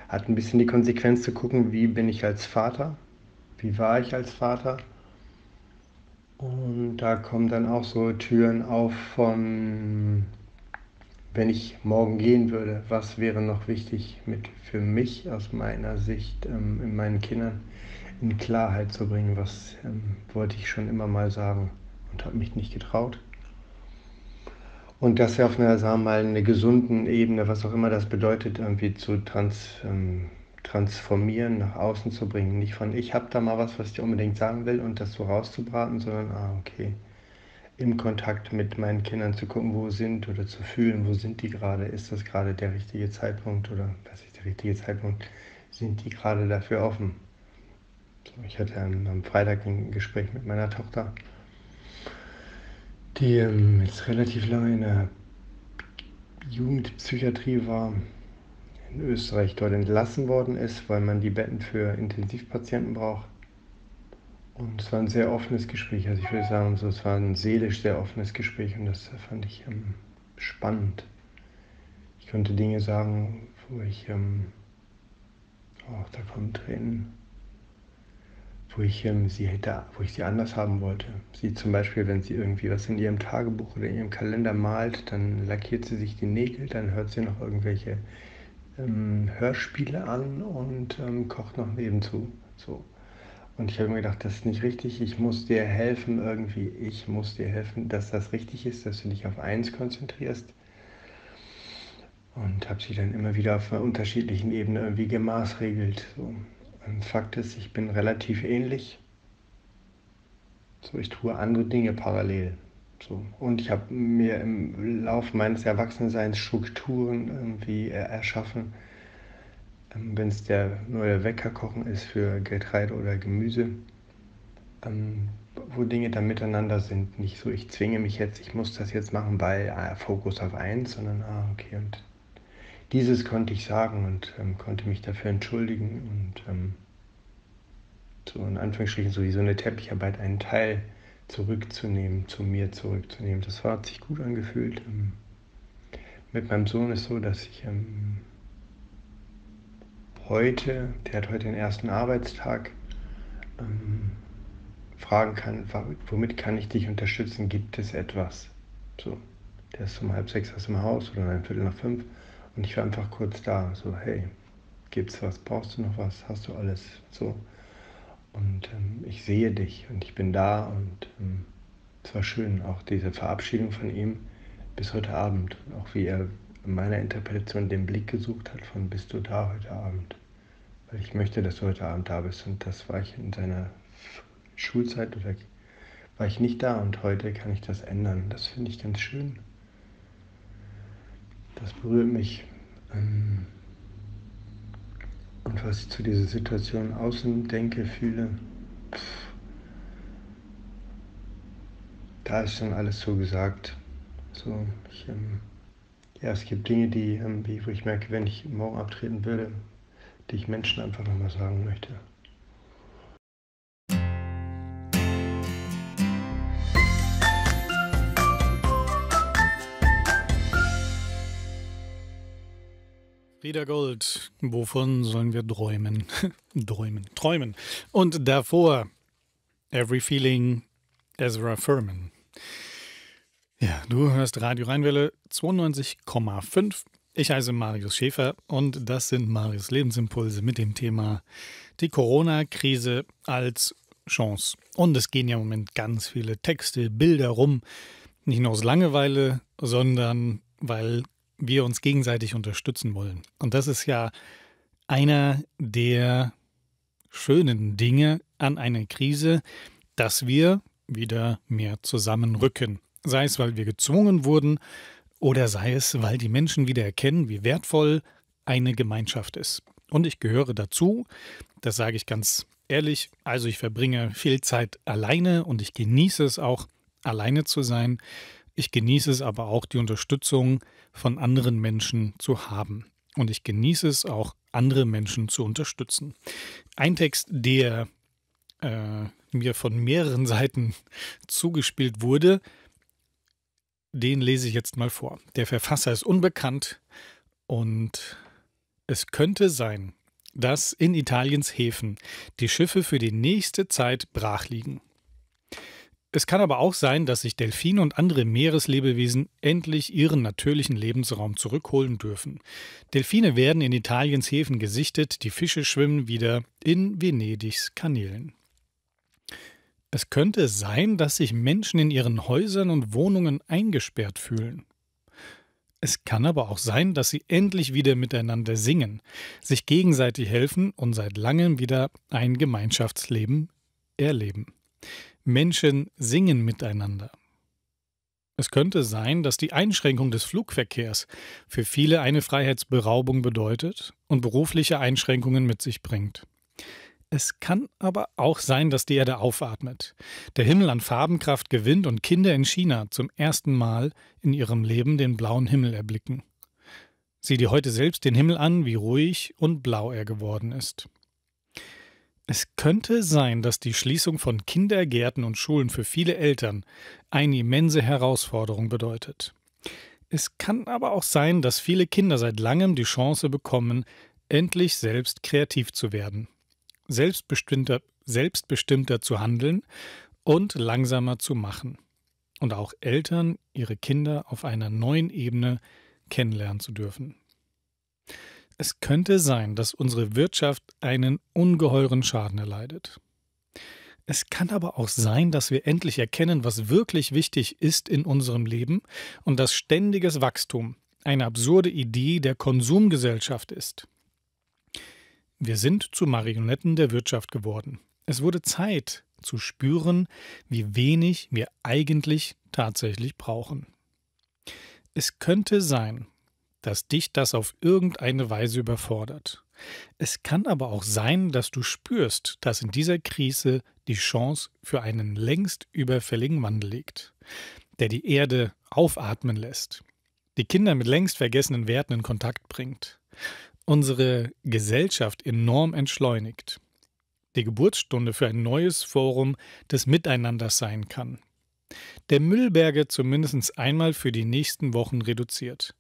Hat ein bisschen die Konsequenz zu gucken, wie bin ich als Vater, wie war ich als Vater. Und da kommen dann auch so Türen auf von, wenn ich morgen gehen würde, was wäre noch wichtig mit für mich aus meiner Sicht ähm, in meinen Kindern in Klarheit zu bringen, was ähm, wollte ich schon immer mal sagen und habe mich nicht getraut. Und das ja auf einer, sagen wir mal, einer gesunden Ebene, was auch immer das bedeutet, irgendwie zu trans, ähm, transformieren, nach außen zu bringen. Nicht von, ich habe da mal was, was ich unbedingt sagen will und das so rauszubraten, sondern, ah, okay, im Kontakt mit meinen Kindern zu gucken, wo sind oder zu fühlen, wo sind die gerade, ist das gerade der richtige Zeitpunkt oder was ist der richtige Zeitpunkt, sind die gerade dafür offen. Ich hatte am Freitag ein Gespräch mit meiner Tochter, die ähm, jetzt relativ lange in der Jugendpsychiatrie war, in Österreich dort entlassen worden ist, weil man die Betten für Intensivpatienten braucht. Und es war ein sehr offenes Gespräch. Also ich würde sagen, es war ein seelisch sehr offenes Gespräch und das fand ich ähm, spannend. Ich konnte Dinge sagen, wo ich, ähm, oh, da kommen Tränen wo ich ähm, sie hätte, wo ich sie anders haben wollte. Sie zum Beispiel, wenn sie irgendwie was in ihrem Tagebuch oder in ihrem Kalender malt, dann lackiert sie sich die Nägel, dann hört sie noch irgendwelche ähm, Hörspiele an und ähm, kocht noch nebenzu. So. Und ich habe mir gedacht, das ist nicht richtig, ich muss dir helfen irgendwie, ich muss dir helfen, dass das richtig ist, dass du dich auf eins konzentrierst. Und habe sie dann immer wieder auf einer unterschiedlichen Ebene irgendwie gemaßregelt. So. Fakt ist, ich bin relativ ähnlich. So, ich tue andere Dinge parallel. So. Und ich habe mir im Laufe meines Erwachsenenseins Strukturen irgendwie erschaffen. Ähm, Wenn es der neue Weckerkochen ist für Getreide oder Gemüse, ähm, wo Dinge dann miteinander sind. Nicht so, ich zwinge mich jetzt, ich muss das jetzt machen, weil ah, Fokus auf eins, sondern ah, okay, und dieses konnte ich sagen und ähm, konnte mich dafür entschuldigen und ähm, so in Anführungsstrichen so wie so eine Teppicharbeit einen Teil zurückzunehmen, zu mir zurückzunehmen. Das hat sich gut angefühlt. Ähm, mit meinem Sohn ist so, dass ich ähm, heute, der hat heute den ersten Arbeitstag, ähm, fragen kann, womit kann ich dich unterstützen? Gibt es etwas? So, der ist um halb sechs aus dem Haus oder um ein Viertel nach fünf. Und ich war einfach kurz da, so, hey, gibt's was, brauchst du noch was, hast du alles, so. Und ähm, ich sehe dich und ich bin da und ähm, es war schön, auch diese Verabschiedung von ihm bis heute Abend, auch wie er in meiner Interpretation den Blick gesucht hat von bist du da heute Abend, weil ich möchte, dass du heute Abend da bist und das war ich in seiner Schulzeit oder war ich nicht da und heute kann ich das ändern. Das finde ich ganz schön das berührt mich. Ähm, und was ich zu dieser Situation außen denke, fühle, pff, da ist schon alles so gesagt. So, ich, ähm, ja, es gibt Dinge, die, ähm, wo ich merke, wenn ich morgen abtreten würde, die ich Menschen einfach nochmal sagen möchte. Peter Gold, wovon sollen wir träumen? träumen, träumen. Und davor Every Feeling, Ezra Furman. Ja, du hörst Radio Rheinwelle 92,5. Ich heiße Marius Schäfer und das sind Marius Lebensimpulse mit dem Thema die Corona-Krise als Chance. Und es gehen ja im Moment ganz viele Texte, Bilder rum, nicht nur aus Langeweile, sondern weil wir uns gegenseitig unterstützen wollen. Und das ist ja einer der schönen Dinge an einer Krise, dass wir wieder mehr zusammenrücken. Sei es, weil wir gezwungen wurden oder sei es, weil die Menschen wieder erkennen, wie wertvoll eine Gemeinschaft ist. Und ich gehöre dazu, das sage ich ganz ehrlich, also ich verbringe viel Zeit alleine und ich genieße es auch, alleine zu sein. Ich genieße es aber auch, die Unterstützung von anderen Menschen zu haben. Und ich genieße es auch, andere Menschen zu unterstützen. Ein Text, der äh, mir von mehreren Seiten zugespielt wurde, den lese ich jetzt mal vor. Der Verfasser ist unbekannt und es könnte sein, dass in Italiens Häfen die Schiffe für die nächste Zeit brach liegen. Es kann aber auch sein, dass sich Delfine und andere Meereslebewesen endlich ihren natürlichen Lebensraum zurückholen dürfen. Delfine werden in Italiens Häfen gesichtet, die Fische schwimmen wieder in Venedigs Kanälen. Es könnte sein, dass sich Menschen in ihren Häusern und Wohnungen eingesperrt fühlen. Es kann aber auch sein, dass sie endlich wieder miteinander singen, sich gegenseitig helfen und seit langem wieder ein Gemeinschaftsleben erleben. Menschen singen miteinander. Es könnte sein, dass die Einschränkung des Flugverkehrs für viele eine Freiheitsberaubung bedeutet und berufliche Einschränkungen mit sich bringt. Es kann aber auch sein, dass die Erde aufatmet, der Himmel an Farbenkraft gewinnt und Kinder in China zum ersten Mal in ihrem Leben den blauen Himmel erblicken. Sieh dir heute selbst den Himmel an, wie ruhig und blau er geworden ist. Es könnte sein, dass die Schließung von Kindergärten und Schulen für viele Eltern eine immense Herausforderung bedeutet. Es kann aber auch sein, dass viele Kinder seit langem die Chance bekommen, endlich selbst kreativ zu werden, selbstbestimmter, selbstbestimmter zu handeln und langsamer zu machen. Und auch Eltern ihre Kinder auf einer neuen Ebene kennenlernen zu dürfen. Es könnte sein, dass unsere Wirtschaft einen ungeheuren Schaden erleidet. Es kann aber auch sein, dass wir endlich erkennen, was wirklich wichtig ist in unserem Leben und dass ständiges Wachstum eine absurde Idee der Konsumgesellschaft ist. Wir sind zu Marionetten der Wirtschaft geworden. Es wurde Zeit zu spüren, wie wenig wir eigentlich tatsächlich brauchen. Es könnte sein, dass dich das auf irgendeine Weise überfordert. Es kann aber auch sein, dass du spürst, dass in dieser Krise die Chance für einen längst überfälligen Wandel liegt, der die Erde aufatmen lässt, die Kinder mit längst vergessenen Werten in Kontakt bringt, unsere Gesellschaft enorm entschleunigt, die Geburtsstunde für ein neues Forum des Miteinanders sein kann, der Müllberge zumindest einmal für die nächsten Wochen reduziert,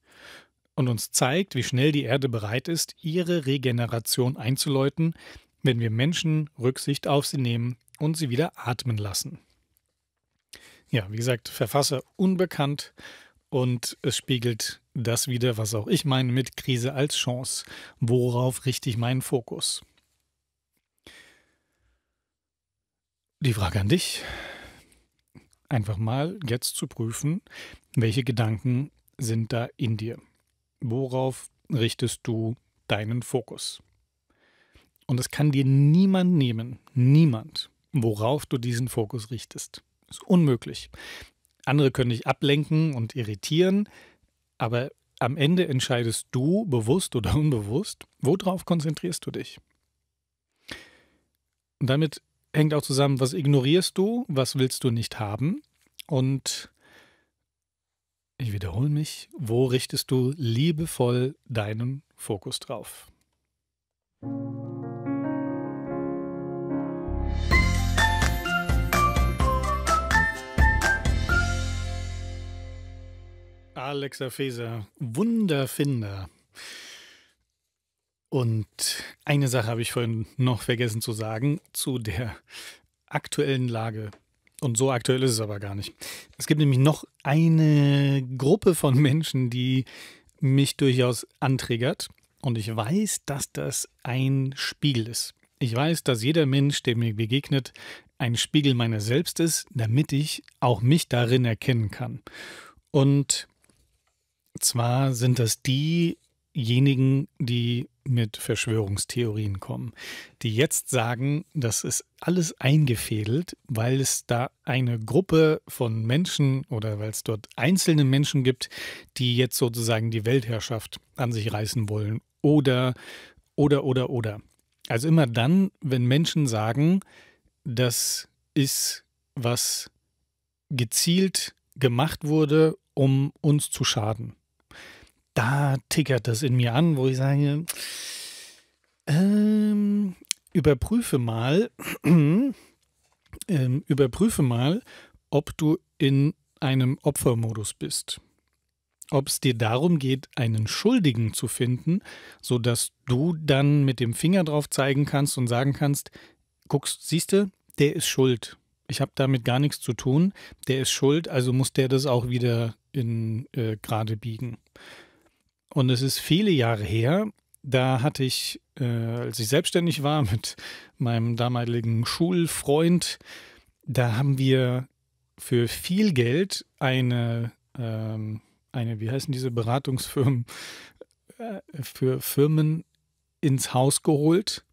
und uns zeigt, wie schnell die Erde bereit ist, ihre Regeneration einzuläuten, wenn wir Menschen Rücksicht auf sie nehmen und sie wieder atmen lassen. Ja, wie gesagt, Verfasser unbekannt und es spiegelt das wieder, was auch ich meine mit Krise als Chance. Worauf richte ich meinen Fokus? Die Frage an dich. Einfach mal jetzt zu prüfen, welche Gedanken sind da in dir. Worauf richtest du deinen Fokus? Und es kann dir niemand nehmen, niemand, worauf du diesen Fokus richtest. Ist unmöglich. Andere können dich ablenken und irritieren, aber am Ende entscheidest du, bewusst oder unbewusst, worauf konzentrierst du dich. Und damit hängt auch zusammen, was ignorierst du, was willst du nicht haben und wiederhole mich, wo richtest du liebevoll deinen Fokus drauf? Alexa Feser, Wunderfinder. Und eine Sache habe ich vorhin noch vergessen zu sagen zu der aktuellen Lage und so aktuell ist es aber gar nicht. Es gibt nämlich noch eine Gruppe von Menschen, die mich durchaus antriggert. Und ich weiß, dass das ein Spiegel ist. Ich weiß, dass jeder Mensch, der mir begegnet, ein Spiegel meiner selbst ist, damit ich auch mich darin erkennen kann. Und zwar sind das die diejenigen, die mit Verschwörungstheorien kommen, die jetzt sagen, das ist alles eingefädelt, weil es da eine Gruppe von Menschen oder weil es dort einzelne Menschen gibt, die jetzt sozusagen die Weltherrschaft an sich reißen wollen oder oder oder oder. Also immer dann, wenn Menschen sagen, das ist was gezielt gemacht wurde, um uns zu schaden da tickert das in mir an, wo ich sage, ähm, überprüfe mal, ähm, überprüfe mal, ob du in einem Opfermodus bist. Ob es dir darum geht, einen Schuldigen zu finden, sodass du dann mit dem Finger drauf zeigen kannst und sagen kannst, guckst, siehst du, der ist schuld. Ich habe damit gar nichts zu tun. Der ist schuld, also muss der das auch wieder in äh, gerade biegen. Und es ist viele Jahre her, da hatte ich, äh, als ich selbstständig war mit meinem damaligen Schulfreund, da haben wir für viel Geld eine, ähm, eine wie heißen diese Beratungsfirmen, äh, für Firmen ins Haus geholt.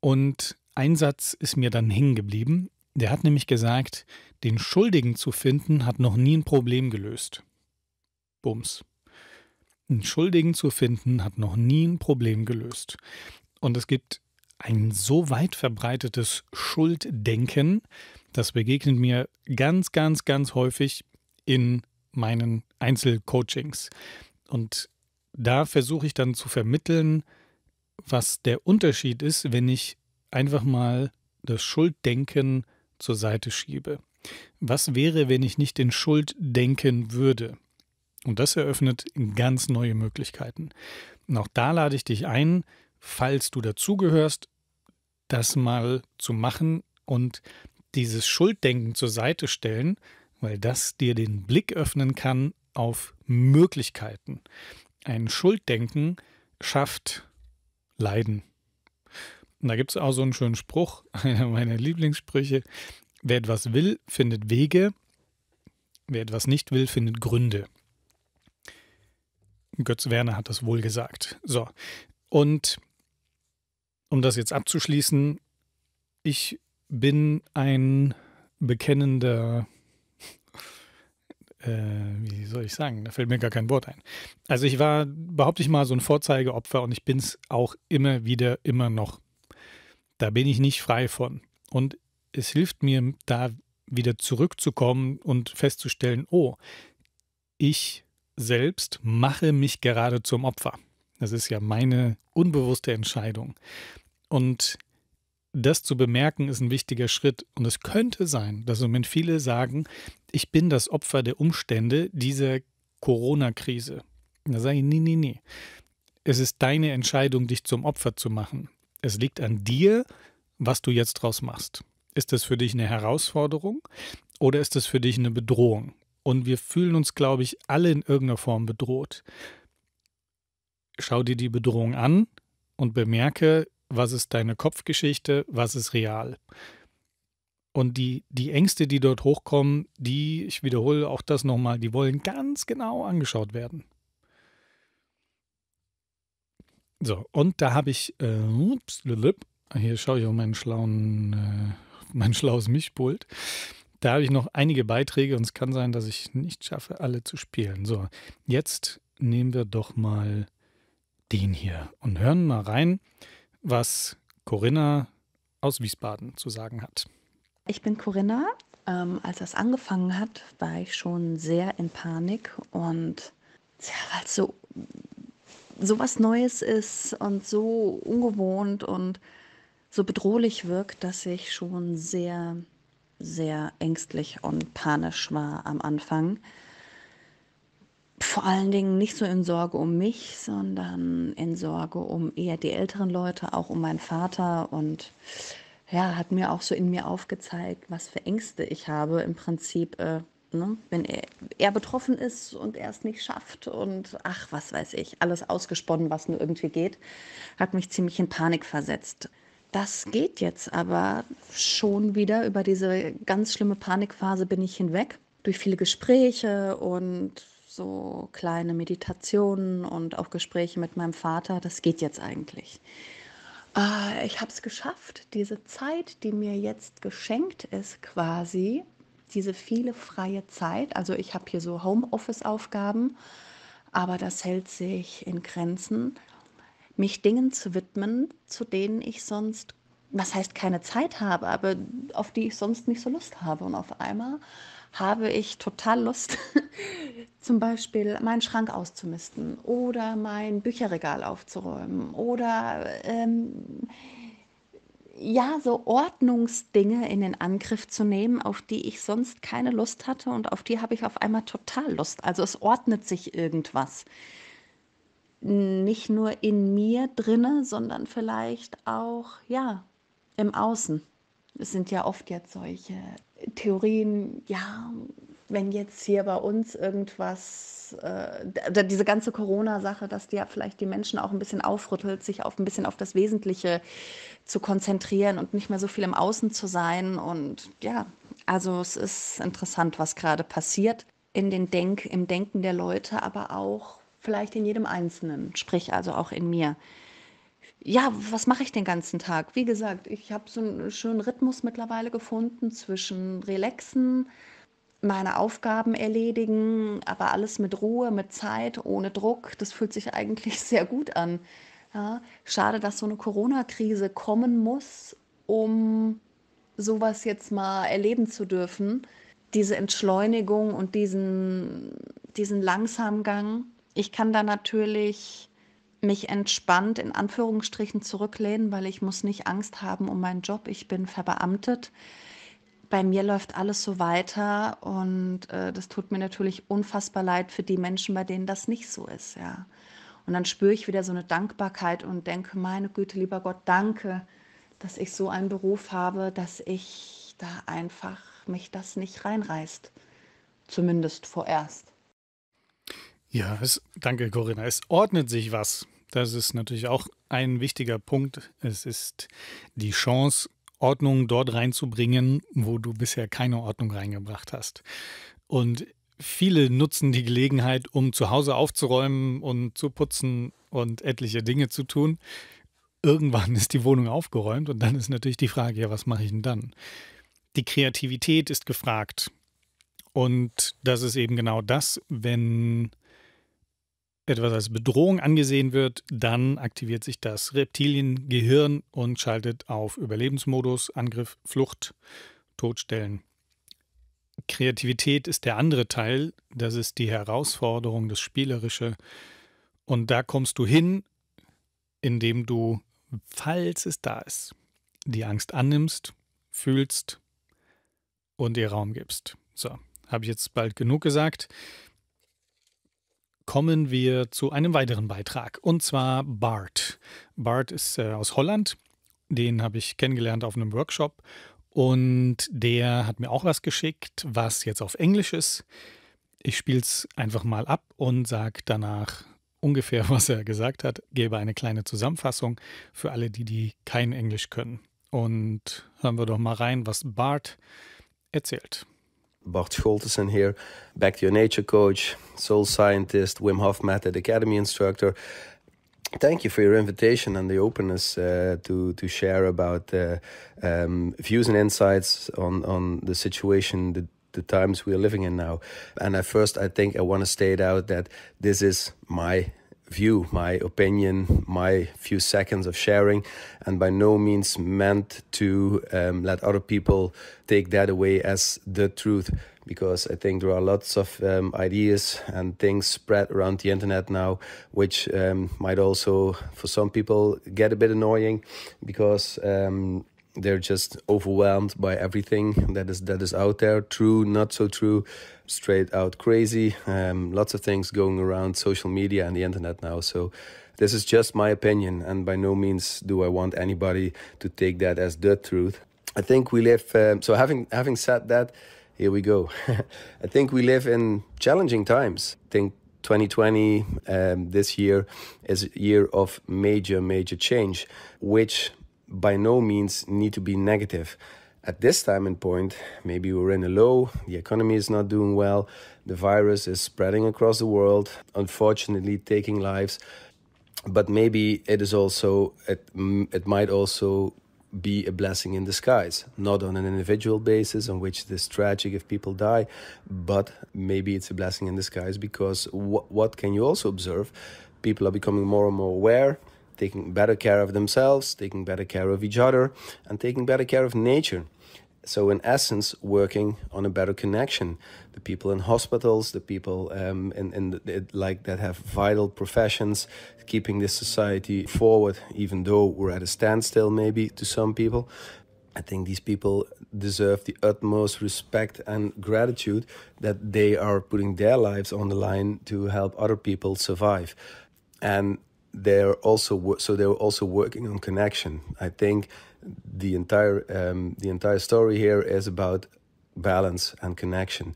Und ein Satz ist mir dann hängen geblieben. Der hat nämlich gesagt, den Schuldigen zu finden hat noch nie ein Problem gelöst. Bums. Einen Schuldigen zu finden hat noch nie ein Problem gelöst. Und es gibt ein so weit verbreitetes Schulddenken, das begegnet mir ganz, ganz, ganz häufig in meinen Einzelcoachings. Und da versuche ich dann zu vermitteln, was der Unterschied ist, wenn ich einfach mal das Schulddenken zur Seite schiebe. Was wäre, wenn ich nicht in Schuld denken würde? Und das eröffnet ganz neue Möglichkeiten. Und auch da lade ich dich ein, falls du dazugehörst, das mal zu machen und dieses Schulddenken zur Seite stellen, weil das dir den Blick öffnen kann auf Möglichkeiten. Ein Schulddenken schafft Leiden. Und da gibt es auch so einen schönen Spruch, einer meiner Lieblingssprüche. Wer etwas will, findet Wege. Wer etwas nicht will, findet Gründe. Götz Werner hat das wohl gesagt. So. Und um das jetzt abzuschließen, ich bin ein bekennender, äh, wie soll ich sagen, da fällt mir gar kein Wort ein. Also ich war, behaupte ich mal, so ein Vorzeigeopfer und ich bin es auch immer wieder, immer noch. Da bin ich nicht frei von. Und es hilft mir, da wieder zurückzukommen und festzustellen, oh, ich selbst mache mich gerade zum Opfer. Das ist ja meine unbewusste Entscheidung. Und das zu bemerken ist ein wichtiger Schritt. Und es könnte sein, dass im Moment viele sagen, ich bin das Opfer der Umstände dieser Corona-Krise. Da sage ich, nee, nee, nee. Es ist deine Entscheidung, dich zum Opfer zu machen. Es liegt an dir, was du jetzt draus machst. Ist das für dich eine Herausforderung oder ist das für dich eine Bedrohung? Und wir fühlen uns, glaube ich, alle in irgendeiner Form bedroht. Schau dir die Bedrohung an und bemerke, was ist deine Kopfgeschichte, was ist real. Und die, die Ängste, die dort hochkommen, die, ich wiederhole auch das nochmal, die wollen ganz genau angeschaut werden. So, und da habe ich, äh, ups, hier schaue ich auf meinen schlauen, äh, mein schlaues Mischpult. Da habe ich noch einige Beiträge und es kann sein, dass ich nicht schaffe, alle zu spielen. So, jetzt nehmen wir doch mal den hier und hören mal rein, was Corinna aus Wiesbaden zu sagen hat. Ich bin Corinna. Ähm, als das angefangen hat, war ich schon sehr in Panik und ja, weil es so, so was Neues ist und so ungewohnt und so bedrohlich wirkt, dass ich schon sehr sehr ängstlich und panisch war am Anfang. Vor allen Dingen nicht so in Sorge um mich, sondern in Sorge um eher die älteren Leute, auch um meinen Vater und ja, hat mir auch so in mir aufgezeigt, was für Ängste ich habe im Prinzip, äh, ne? wenn er, er, betroffen ist und er es nicht schafft und ach, was weiß ich, alles ausgesponnen, was nur irgendwie geht, hat mich ziemlich in Panik versetzt das geht jetzt aber schon wieder. Über diese ganz schlimme Panikphase bin ich hinweg. Durch viele Gespräche und so kleine Meditationen und auch Gespräche mit meinem Vater. Das geht jetzt eigentlich. Äh, ich habe es geschafft, diese Zeit, die mir jetzt geschenkt ist, quasi, diese viele freie Zeit. Also ich habe hier so Homeoffice-Aufgaben, aber das hält sich in Grenzen mich Dingen zu widmen, zu denen ich sonst, was heißt keine Zeit habe, aber auf die ich sonst nicht so Lust habe. Und auf einmal habe ich total Lust, zum Beispiel meinen Schrank auszumisten oder mein Bücherregal aufzuräumen oder ähm, ja, so Ordnungsdinge in den Angriff zu nehmen, auf die ich sonst keine Lust hatte und auf die habe ich auf einmal total Lust. Also es ordnet sich irgendwas nicht nur in mir drinne, sondern vielleicht auch ja im Außen. Es sind ja oft jetzt solche Theorien, ja, wenn jetzt hier bei uns irgendwas, äh, diese ganze Corona-Sache, dass die ja vielleicht die Menschen auch ein bisschen aufrüttelt, sich auf ein bisschen auf das Wesentliche zu konzentrieren und nicht mehr so viel im Außen zu sein. Und ja, also es ist interessant, was gerade passiert in den Denk, im Denken der Leute, aber auch vielleicht in jedem Einzelnen, sprich also auch in mir. Ja, was mache ich den ganzen Tag? Wie gesagt, ich habe so einen schönen Rhythmus mittlerweile gefunden zwischen Relaxen, meine Aufgaben erledigen, aber alles mit Ruhe, mit Zeit, ohne Druck. Das fühlt sich eigentlich sehr gut an. Ja, schade, dass so eine Corona-Krise kommen muss, um sowas jetzt mal erleben zu dürfen. Diese Entschleunigung und diesen, diesen langsamen Gang ich kann da natürlich mich entspannt in Anführungsstrichen zurücklehnen, weil ich muss nicht Angst haben um meinen Job. Ich bin verbeamtet. Bei mir läuft alles so weiter und äh, das tut mir natürlich unfassbar leid für die Menschen, bei denen das nicht so ist, ja. Und dann spüre ich wieder so eine Dankbarkeit und denke, meine Güte, lieber Gott, danke, dass ich so einen Beruf habe, dass ich da einfach mich das nicht reinreißt. Zumindest vorerst. Ja, es, danke, Corinna. Es ordnet sich was. Das ist natürlich auch ein wichtiger Punkt. Es ist die Chance, Ordnung dort reinzubringen, wo du bisher keine Ordnung reingebracht hast. Und viele nutzen die Gelegenheit, um zu Hause aufzuräumen und zu putzen und etliche Dinge zu tun. Irgendwann ist die Wohnung aufgeräumt und dann ist natürlich die Frage, ja, was mache ich denn dann? Die Kreativität ist gefragt. Und das ist eben genau das, wenn etwas als Bedrohung angesehen wird, dann aktiviert sich das Reptiliengehirn und schaltet auf Überlebensmodus, Angriff, Flucht, Todstellen. Kreativität ist der andere Teil, das ist die Herausforderung, das Spielerische. Und da kommst du hin, indem du, falls es da ist, die Angst annimmst, fühlst und ihr Raum gibst. So, habe ich jetzt bald genug gesagt kommen wir zu einem weiteren Beitrag und zwar Bart. Bart ist äh, aus Holland, den habe ich kennengelernt auf einem Workshop und der hat mir auch was geschickt, was jetzt auf Englisch ist. Ich spiele es einfach mal ab und sage danach ungefähr, was er gesagt hat, gebe eine kleine Zusammenfassung für alle, die, die kein Englisch können. Und hören wir doch mal rein, was Bart erzählt. Bart Scholtesen here, Back to Your Nature coach, soul scientist, Wim Hof Method Academy instructor. Thank you for your invitation and the openness uh, to to share about uh, um, views and insights on on the situation, the, the times we are living in now. And at first, I think I want to state out that this is my view, my opinion, my few seconds of sharing, and by no means meant to um, let other people take that away as the truth. Because I think there are lots of um, ideas and things spread around the internet now, which um, might also, for some people, get a bit annoying because um, they're just overwhelmed by everything that is that is out there, true, not so true straight out crazy. Um, lots of things going around social media and the internet now. So this is just my opinion, and by no means do I want anybody to take that as the truth. I think we live. Um, so having having said that, here we go. I think we live in challenging times. I think 2020, um, this year, is a year of major, major change, which by no means need to be negative at this time and point, maybe we're in a low, the economy is not doing well, the virus is spreading across the world, unfortunately taking lives. But maybe it is also, it, it might also be a blessing in disguise, not on an individual basis on which it is tragic if people die, but maybe it's a blessing in disguise because wh- what can you also observe? People are becoming more and more aware taking better care of themselves, taking better care of each other, and taking better care of nature so in essence working on a better connection the people in hospitals the people um, in, in the, like that have vital professions keeping this society forward even though we're at a standstill maybe to some people I think these people deserve the utmost respect and gratitude that they are putting their lives on the line to help other people survive. And they're also so they're also working on connection. I think the entire um, the entire story here is about balance and connection.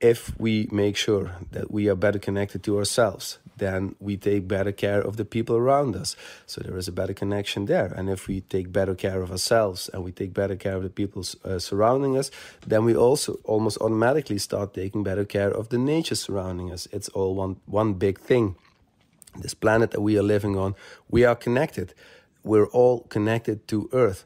If we make sure that we are better connected to ourselves, then we take better care of the people around us. So there is a better connection there. And if we take better care of ourselves and we take better care of the people uh, surrounding us, then we also almost automatically start taking better care of the nature surrounding us. It's all one one big thing. This planet that we are living on, we are connected we're all connected to Earth.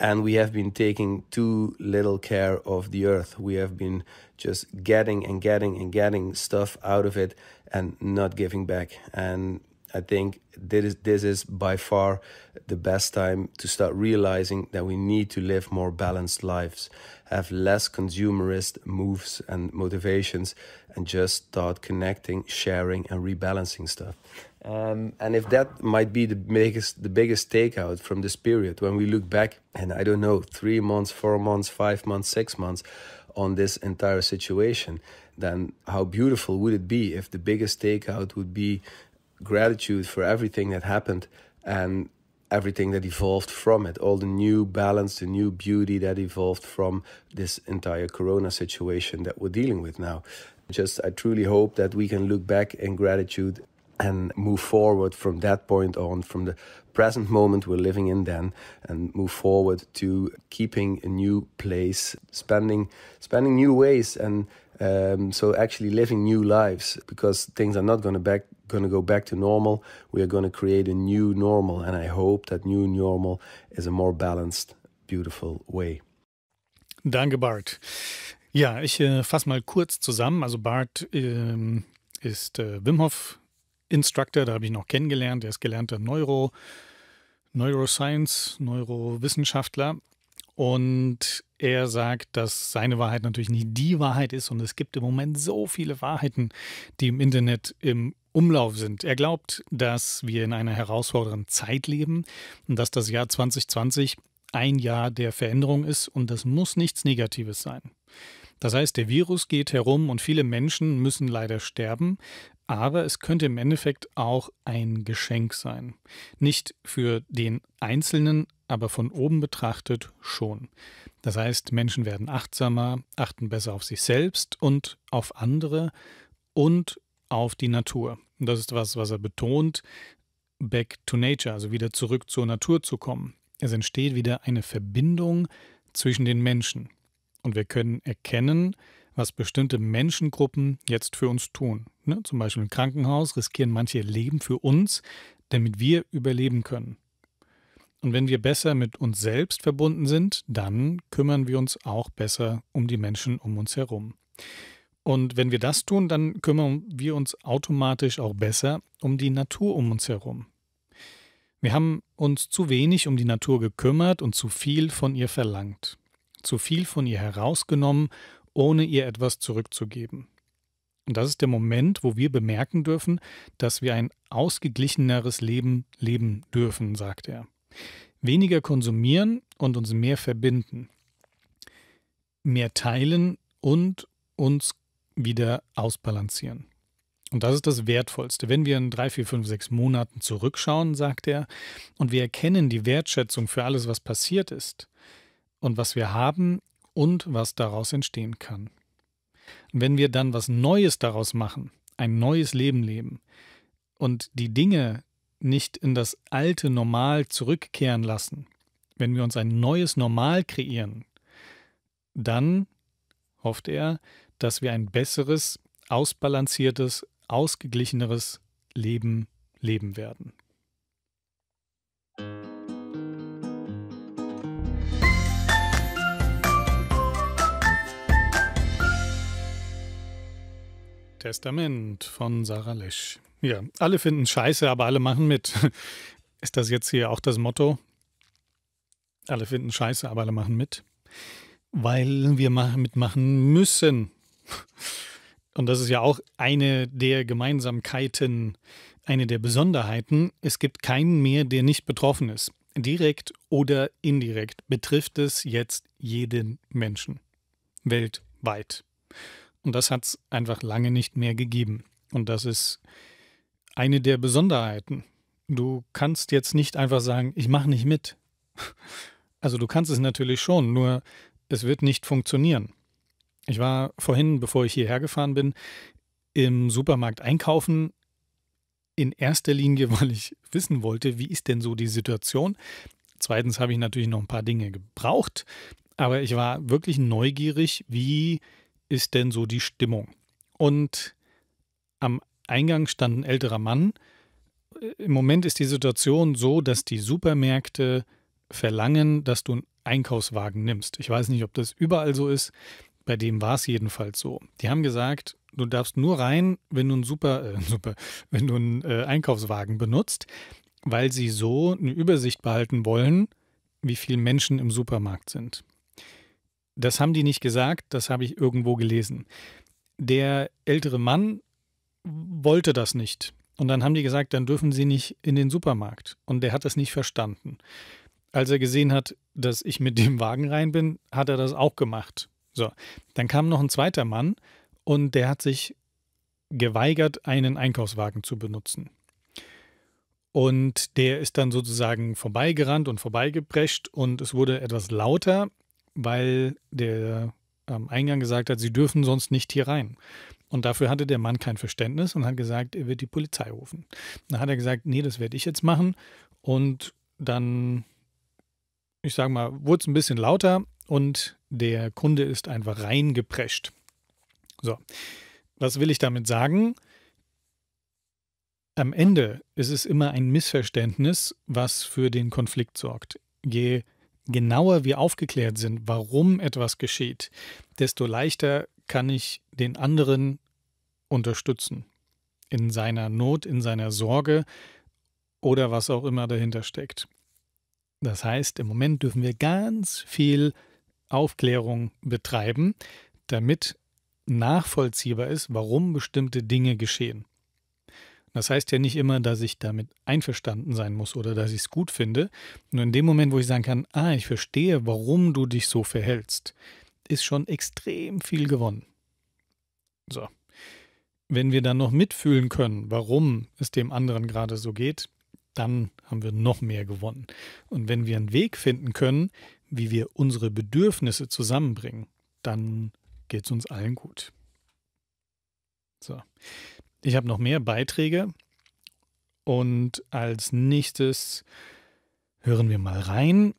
And we have been taking too little care of the earth. We have been just getting and getting and getting stuff out of it and not giving back. And I think this is, this is by far the best time to start realizing that we need to live more balanced lives, have less consumerist moves and motivations, and just start connecting, sharing, and rebalancing stuff. Um, and if that might be the biggest the biggest takeout from this period, when we look back, and I don't know, three months, four months, five months, six months, on this entire situation, then how beautiful would it be if the biggest takeout would be gratitude for everything that happened and everything that evolved from it, all the new balance, the new beauty that evolved from this entire corona situation that we're dealing with now. Just, I truly hope that we can look back in gratitude and move forward from that point on, from the present moment we're living in then, and move forward to keeping a new place, spending spending new ways, and um, so actually living new lives because things are not going to back going to go back to normal. We are going to create a new normal, and I hope that new normal is a more balanced, beautiful way. Danke, Bart. Ja, ich äh, fasse mal kurz zusammen. Also Bart ähm, ist äh, Wim Hof Instructor, da habe ich noch kennengelernt, Er ist gelernter Neuro, Neuroscience, Neurowissenschaftler. Und er sagt, dass seine Wahrheit natürlich nicht die Wahrheit ist und es gibt im Moment so viele Wahrheiten, die im Internet im Umlauf sind. Er glaubt, dass wir in einer herausfordernden Zeit leben und dass das Jahr 2020 ein Jahr der Veränderung ist und das muss nichts Negatives sein. Das heißt, der Virus geht herum und viele Menschen müssen leider sterben, aber es könnte im Endeffekt auch ein Geschenk sein. Nicht für den Einzelnen, aber von oben betrachtet schon. Das heißt, Menschen werden achtsamer, achten besser auf sich selbst und auf andere und auf die Natur. Und das ist was, was er betont, back to nature, also wieder zurück zur Natur zu kommen. Es entsteht wieder eine Verbindung zwischen den Menschen. Und wir können erkennen, was bestimmte Menschengruppen jetzt für uns tun. Ne? Zum Beispiel im Krankenhaus riskieren manche Leben für uns, damit wir überleben können. Und wenn wir besser mit uns selbst verbunden sind, dann kümmern wir uns auch besser um die Menschen um uns herum. Und wenn wir das tun, dann kümmern wir uns automatisch auch besser um die Natur um uns herum. Wir haben uns zu wenig um die Natur gekümmert und zu viel von ihr verlangt, zu viel von ihr herausgenommen ohne ihr etwas zurückzugeben. Und das ist der Moment, wo wir bemerken dürfen, dass wir ein ausgeglicheneres Leben leben dürfen, sagt er. Weniger konsumieren und uns mehr verbinden. Mehr teilen und uns wieder ausbalancieren. Und das ist das Wertvollste. Wenn wir in drei, vier, fünf, sechs Monaten zurückschauen, sagt er, und wir erkennen die Wertschätzung für alles, was passiert ist und was wir haben, und was daraus entstehen kann. wenn wir dann was Neues daraus machen, ein neues Leben leben und die Dinge nicht in das alte Normal zurückkehren lassen, wenn wir uns ein neues Normal kreieren, dann hofft er, dass wir ein besseres, ausbalanciertes, ausgeglicheneres Leben leben werden. Testament von Sarah Lesch. Ja, alle finden Scheiße, aber alle machen mit. Ist das jetzt hier auch das Motto? Alle finden Scheiße, aber alle machen mit. Weil wir mitmachen müssen. Und das ist ja auch eine der Gemeinsamkeiten, eine der Besonderheiten. Es gibt keinen mehr, der nicht betroffen ist. Direkt oder indirekt betrifft es jetzt jeden Menschen. Weltweit. Und das hat es einfach lange nicht mehr gegeben. Und das ist eine der Besonderheiten. Du kannst jetzt nicht einfach sagen, ich mache nicht mit. Also du kannst es natürlich schon, nur es wird nicht funktionieren. Ich war vorhin, bevor ich hierher gefahren bin, im Supermarkt einkaufen. In erster Linie, weil ich wissen wollte, wie ist denn so die Situation. Zweitens habe ich natürlich noch ein paar Dinge gebraucht, aber ich war wirklich neugierig, wie ist denn so die Stimmung? Und am Eingang stand ein älterer Mann. Äh, Im Moment ist die Situation so, dass die Supermärkte verlangen, dass du einen Einkaufswagen nimmst. Ich weiß nicht, ob das überall so ist. Bei dem war es jedenfalls so. Die haben gesagt, du darfst nur rein, wenn du einen, Super, äh, Super, wenn du einen äh, Einkaufswagen benutzt, weil sie so eine Übersicht behalten wollen, wie viele Menschen im Supermarkt sind. Das haben die nicht gesagt, das habe ich irgendwo gelesen. Der ältere Mann wollte das nicht. Und dann haben die gesagt, dann dürfen sie nicht in den Supermarkt. Und der hat das nicht verstanden. Als er gesehen hat, dass ich mit dem Wagen rein bin, hat er das auch gemacht. So, dann kam noch ein zweiter Mann und der hat sich geweigert, einen Einkaufswagen zu benutzen. Und der ist dann sozusagen vorbeigerannt und vorbeigeprescht und es wurde etwas lauter weil der am ähm, Eingang gesagt hat, sie dürfen sonst nicht hier rein. Und dafür hatte der Mann kein Verständnis und hat gesagt, er wird die Polizei rufen. Dann hat er gesagt, nee, das werde ich jetzt machen. Und dann, ich sage mal, wurde es ein bisschen lauter und der Kunde ist einfach reingeprescht. So, was will ich damit sagen? Am Ende ist es immer ein Missverständnis, was für den Konflikt sorgt. Je genauer wir aufgeklärt sind, warum etwas geschieht, desto leichter kann ich den anderen unterstützen. In seiner Not, in seiner Sorge oder was auch immer dahinter steckt. Das heißt, im Moment dürfen wir ganz viel Aufklärung betreiben, damit nachvollziehbar ist, warum bestimmte Dinge geschehen. Das heißt ja nicht immer, dass ich damit einverstanden sein muss oder dass ich es gut finde. Nur in dem Moment, wo ich sagen kann, ah, ich verstehe, warum du dich so verhältst, ist schon extrem viel gewonnen. So. Wenn wir dann noch mitfühlen können, warum es dem anderen gerade so geht, dann haben wir noch mehr gewonnen. Und wenn wir einen Weg finden können, wie wir unsere Bedürfnisse zusammenbringen, dann geht es uns allen gut. So, ich habe noch mehr Beiträge und als nächstes hören wir mal rein,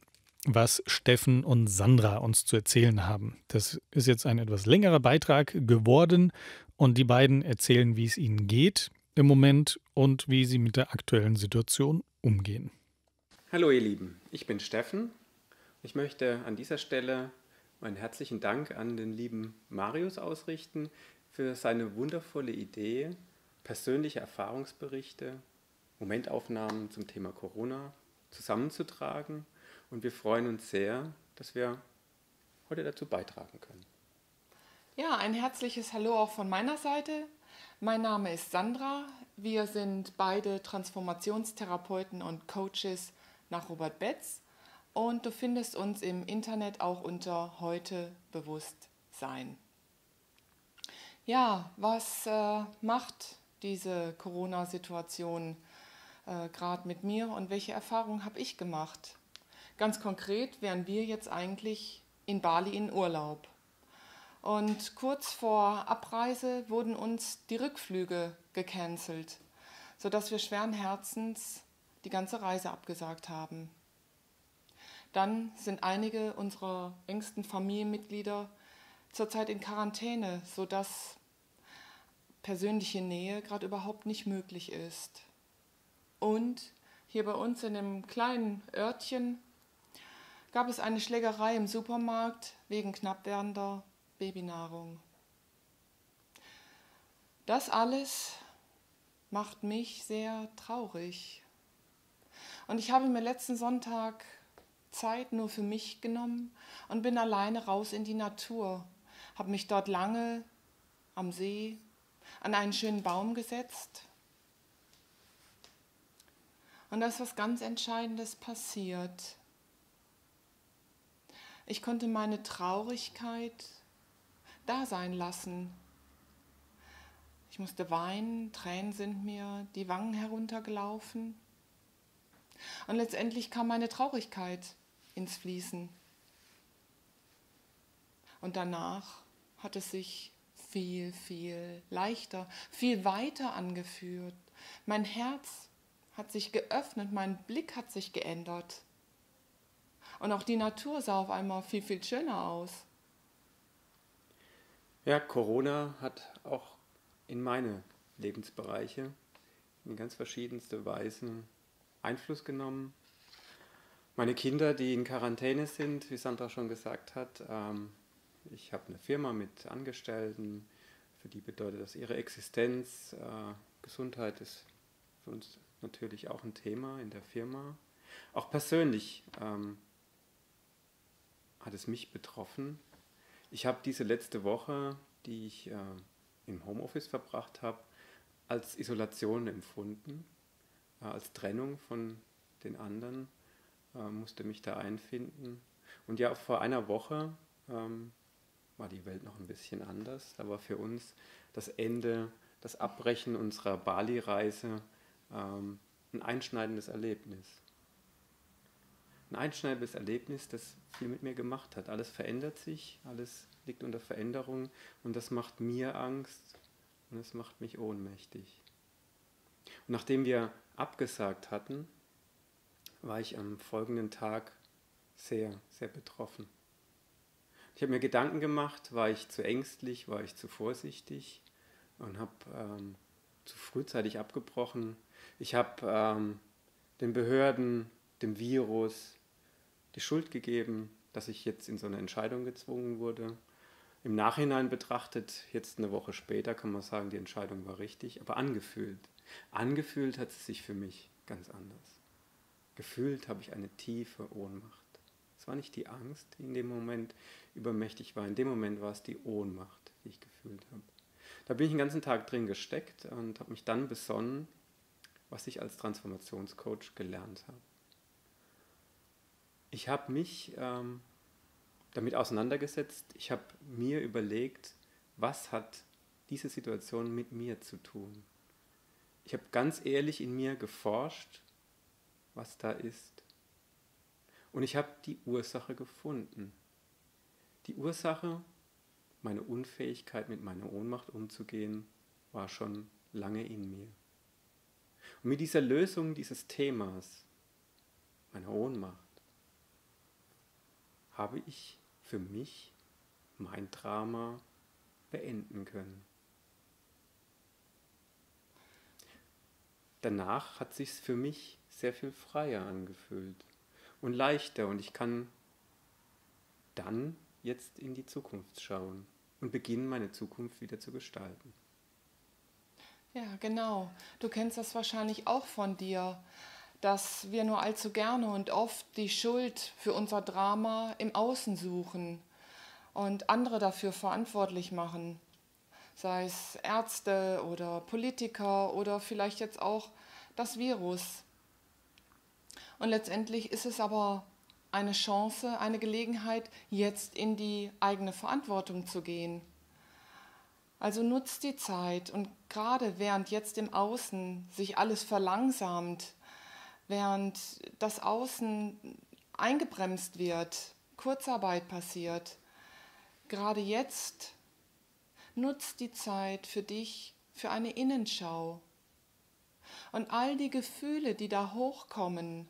was Steffen und Sandra uns zu erzählen haben. Das ist jetzt ein etwas längerer Beitrag geworden und die beiden erzählen, wie es ihnen geht im Moment und wie sie mit der aktuellen Situation umgehen. Hallo ihr Lieben, ich bin Steffen. Ich möchte an dieser Stelle meinen herzlichen Dank an den lieben Marius ausrichten für seine wundervolle Idee, persönliche Erfahrungsberichte, Momentaufnahmen zum Thema Corona zusammenzutragen. Und wir freuen uns sehr, dass wir heute dazu beitragen können. Ja, ein herzliches Hallo auch von meiner Seite. Mein Name ist Sandra. Wir sind beide Transformationstherapeuten und Coaches nach Robert Betz. Und du findest uns im Internet auch unter heute bewusst sein. Ja, was äh, macht diese Corona-Situation äh, gerade mit mir und welche Erfahrungen habe ich gemacht? Ganz konkret wären wir jetzt eigentlich in Bali in Urlaub. Und kurz vor Abreise wurden uns die Rückflüge gecancelt, sodass wir schweren Herzens die ganze Reise abgesagt haben. Dann sind einige unserer engsten Familienmitglieder zurzeit in Quarantäne, sodass persönliche Nähe gerade überhaupt nicht möglich ist. Und hier bei uns in einem kleinen Örtchen gab es eine Schlägerei im Supermarkt wegen knapp werdender Babynahrung. Das alles macht mich sehr traurig. Und ich habe mir letzten Sonntag Zeit nur für mich genommen und bin alleine raus in die Natur, habe mich dort lange am See an einen schönen Baum gesetzt. Und da ist was ganz Entscheidendes passiert. Ich konnte meine Traurigkeit da sein lassen. Ich musste weinen, Tränen sind mir die Wangen heruntergelaufen. Und letztendlich kam meine Traurigkeit ins Fließen. Und danach hat es sich viel, viel leichter, viel weiter angeführt. Mein Herz hat sich geöffnet, mein Blick hat sich geändert. Und auch die Natur sah auf einmal viel, viel schöner aus. Ja, Corona hat auch in meine Lebensbereiche in ganz verschiedenste Weisen Einfluss genommen. Meine Kinder, die in Quarantäne sind, wie Sandra schon gesagt hat, ähm, ich habe eine Firma mit Angestellten, für die bedeutet das ihre Existenz. Äh, Gesundheit ist für uns natürlich auch ein Thema in der Firma. Auch persönlich ähm, hat es mich betroffen. Ich habe diese letzte Woche, die ich äh, im Homeoffice verbracht habe, als Isolation empfunden, äh, als Trennung von den anderen, äh, musste mich da einfinden. Und ja, vor einer Woche ähm, war die Welt noch ein bisschen anders. Da war für uns das Ende, das Abbrechen unserer Bali-Reise ähm, ein einschneidendes Erlebnis. Ein einschneidendes Erlebnis, das viel mit mir gemacht hat. Alles verändert sich, alles liegt unter Veränderung und das macht mir Angst und das macht mich ohnmächtig. Und nachdem wir abgesagt hatten, war ich am folgenden Tag sehr, sehr betroffen. Ich habe mir Gedanken gemacht, war ich zu ängstlich, war ich zu vorsichtig und habe ähm, zu frühzeitig abgebrochen. Ich habe ähm, den Behörden, dem Virus die Schuld gegeben, dass ich jetzt in so eine Entscheidung gezwungen wurde. Im Nachhinein betrachtet, jetzt eine Woche später, kann man sagen, die Entscheidung war richtig, aber angefühlt. Angefühlt hat es sich für mich ganz anders. Gefühlt habe ich eine tiefe Ohnmacht. Es war nicht die Angst, die in dem Moment übermächtig war. In dem Moment war es die Ohnmacht, die ich gefühlt habe. Da bin ich den ganzen Tag drin gesteckt und habe mich dann besonnen, was ich als Transformationscoach gelernt habe. Ich habe mich ähm, damit auseinandergesetzt. Ich habe mir überlegt, was hat diese Situation mit mir zu tun. Ich habe ganz ehrlich in mir geforscht, was da ist. Und ich habe die Ursache gefunden. Die Ursache, meine Unfähigkeit mit meiner Ohnmacht umzugehen, war schon lange in mir. Und mit dieser Lösung dieses Themas, meiner Ohnmacht, habe ich für mich mein Drama beenden können. Danach hat sich für mich sehr viel freier angefühlt und leichter und ich kann dann jetzt in die Zukunft schauen und beginnen, meine Zukunft wieder zu gestalten. Ja, genau. Du kennst das wahrscheinlich auch von dir, dass wir nur allzu gerne und oft die Schuld für unser Drama im Außen suchen und andere dafür verantwortlich machen. Sei es Ärzte oder Politiker oder vielleicht jetzt auch das Virus. Und letztendlich ist es aber eine Chance, eine Gelegenheit, jetzt in die eigene Verantwortung zu gehen. Also nutzt die Zeit und gerade während jetzt im Außen sich alles verlangsamt, während das Außen eingebremst wird, Kurzarbeit passiert, gerade jetzt nutzt die Zeit für dich, für eine Innenschau. Und all die Gefühle, die da hochkommen,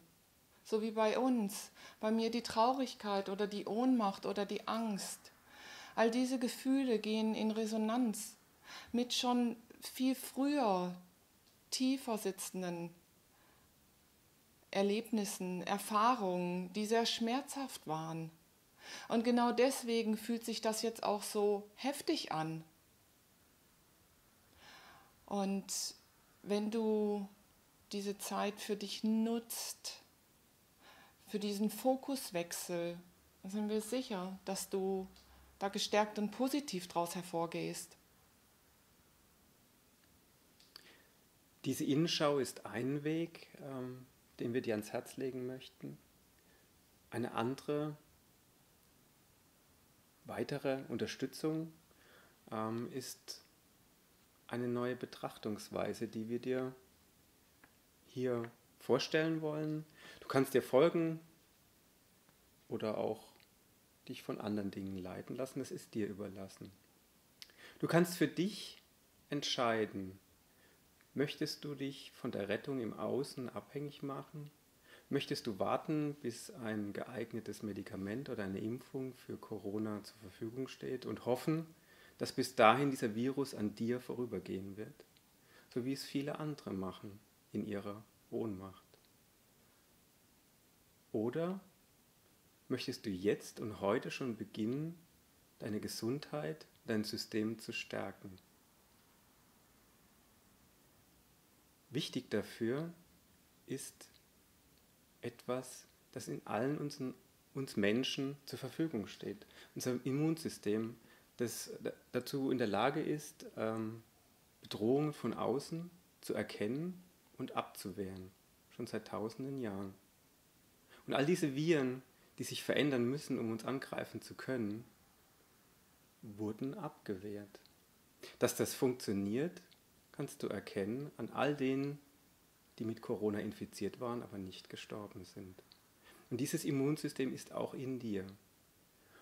so wie bei uns, bei mir die Traurigkeit oder die Ohnmacht oder die Angst. All diese Gefühle gehen in Resonanz mit schon viel früher tiefer sitzenden Erlebnissen, Erfahrungen, die sehr schmerzhaft waren. Und genau deswegen fühlt sich das jetzt auch so heftig an. Und wenn du diese Zeit für dich nutzt, für diesen Fokuswechsel, sind wir sicher, dass du da gestärkt und positiv draus hervorgehst. Diese Innenschau ist ein Weg, ähm, den wir dir ans Herz legen möchten. Eine andere, weitere Unterstützung ähm, ist eine neue Betrachtungsweise, die wir dir hier vorstellen wollen, kannst dir folgen oder auch dich von anderen Dingen leiten lassen. Das ist dir überlassen. Du kannst für dich entscheiden, möchtest du dich von der Rettung im Außen abhängig machen? Möchtest du warten, bis ein geeignetes Medikament oder eine Impfung für Corona zur Verfügung steht und hoffen, dass bis dahin dieser Virus an dir vorübergehen wird, so wie es viele andere machen in ihrer Ohnmacht? Oder möchtest du jetzt und heute schon beginnen, deine Gesundheit, dein System zu stärken? Wichtig dafür ist etwas, das in allen uns, uns Menschen zur Verfügung steht. Unser Immunsystem, das dazu in der Lage ist, ähm, Bedrohungen von außen zu erkennen und abzuwehren, schon seit tausenden Jahren. Und all diese Viren, die sich verändern müssen, um uns angreifen zu können, wurden abgewehrt. Dass das funktioniert, kannst du erkennen an all denen, die mit Corona infiziert waren, aber nicht gestorben sind. Und dieses Immunsystem ist auch in dir.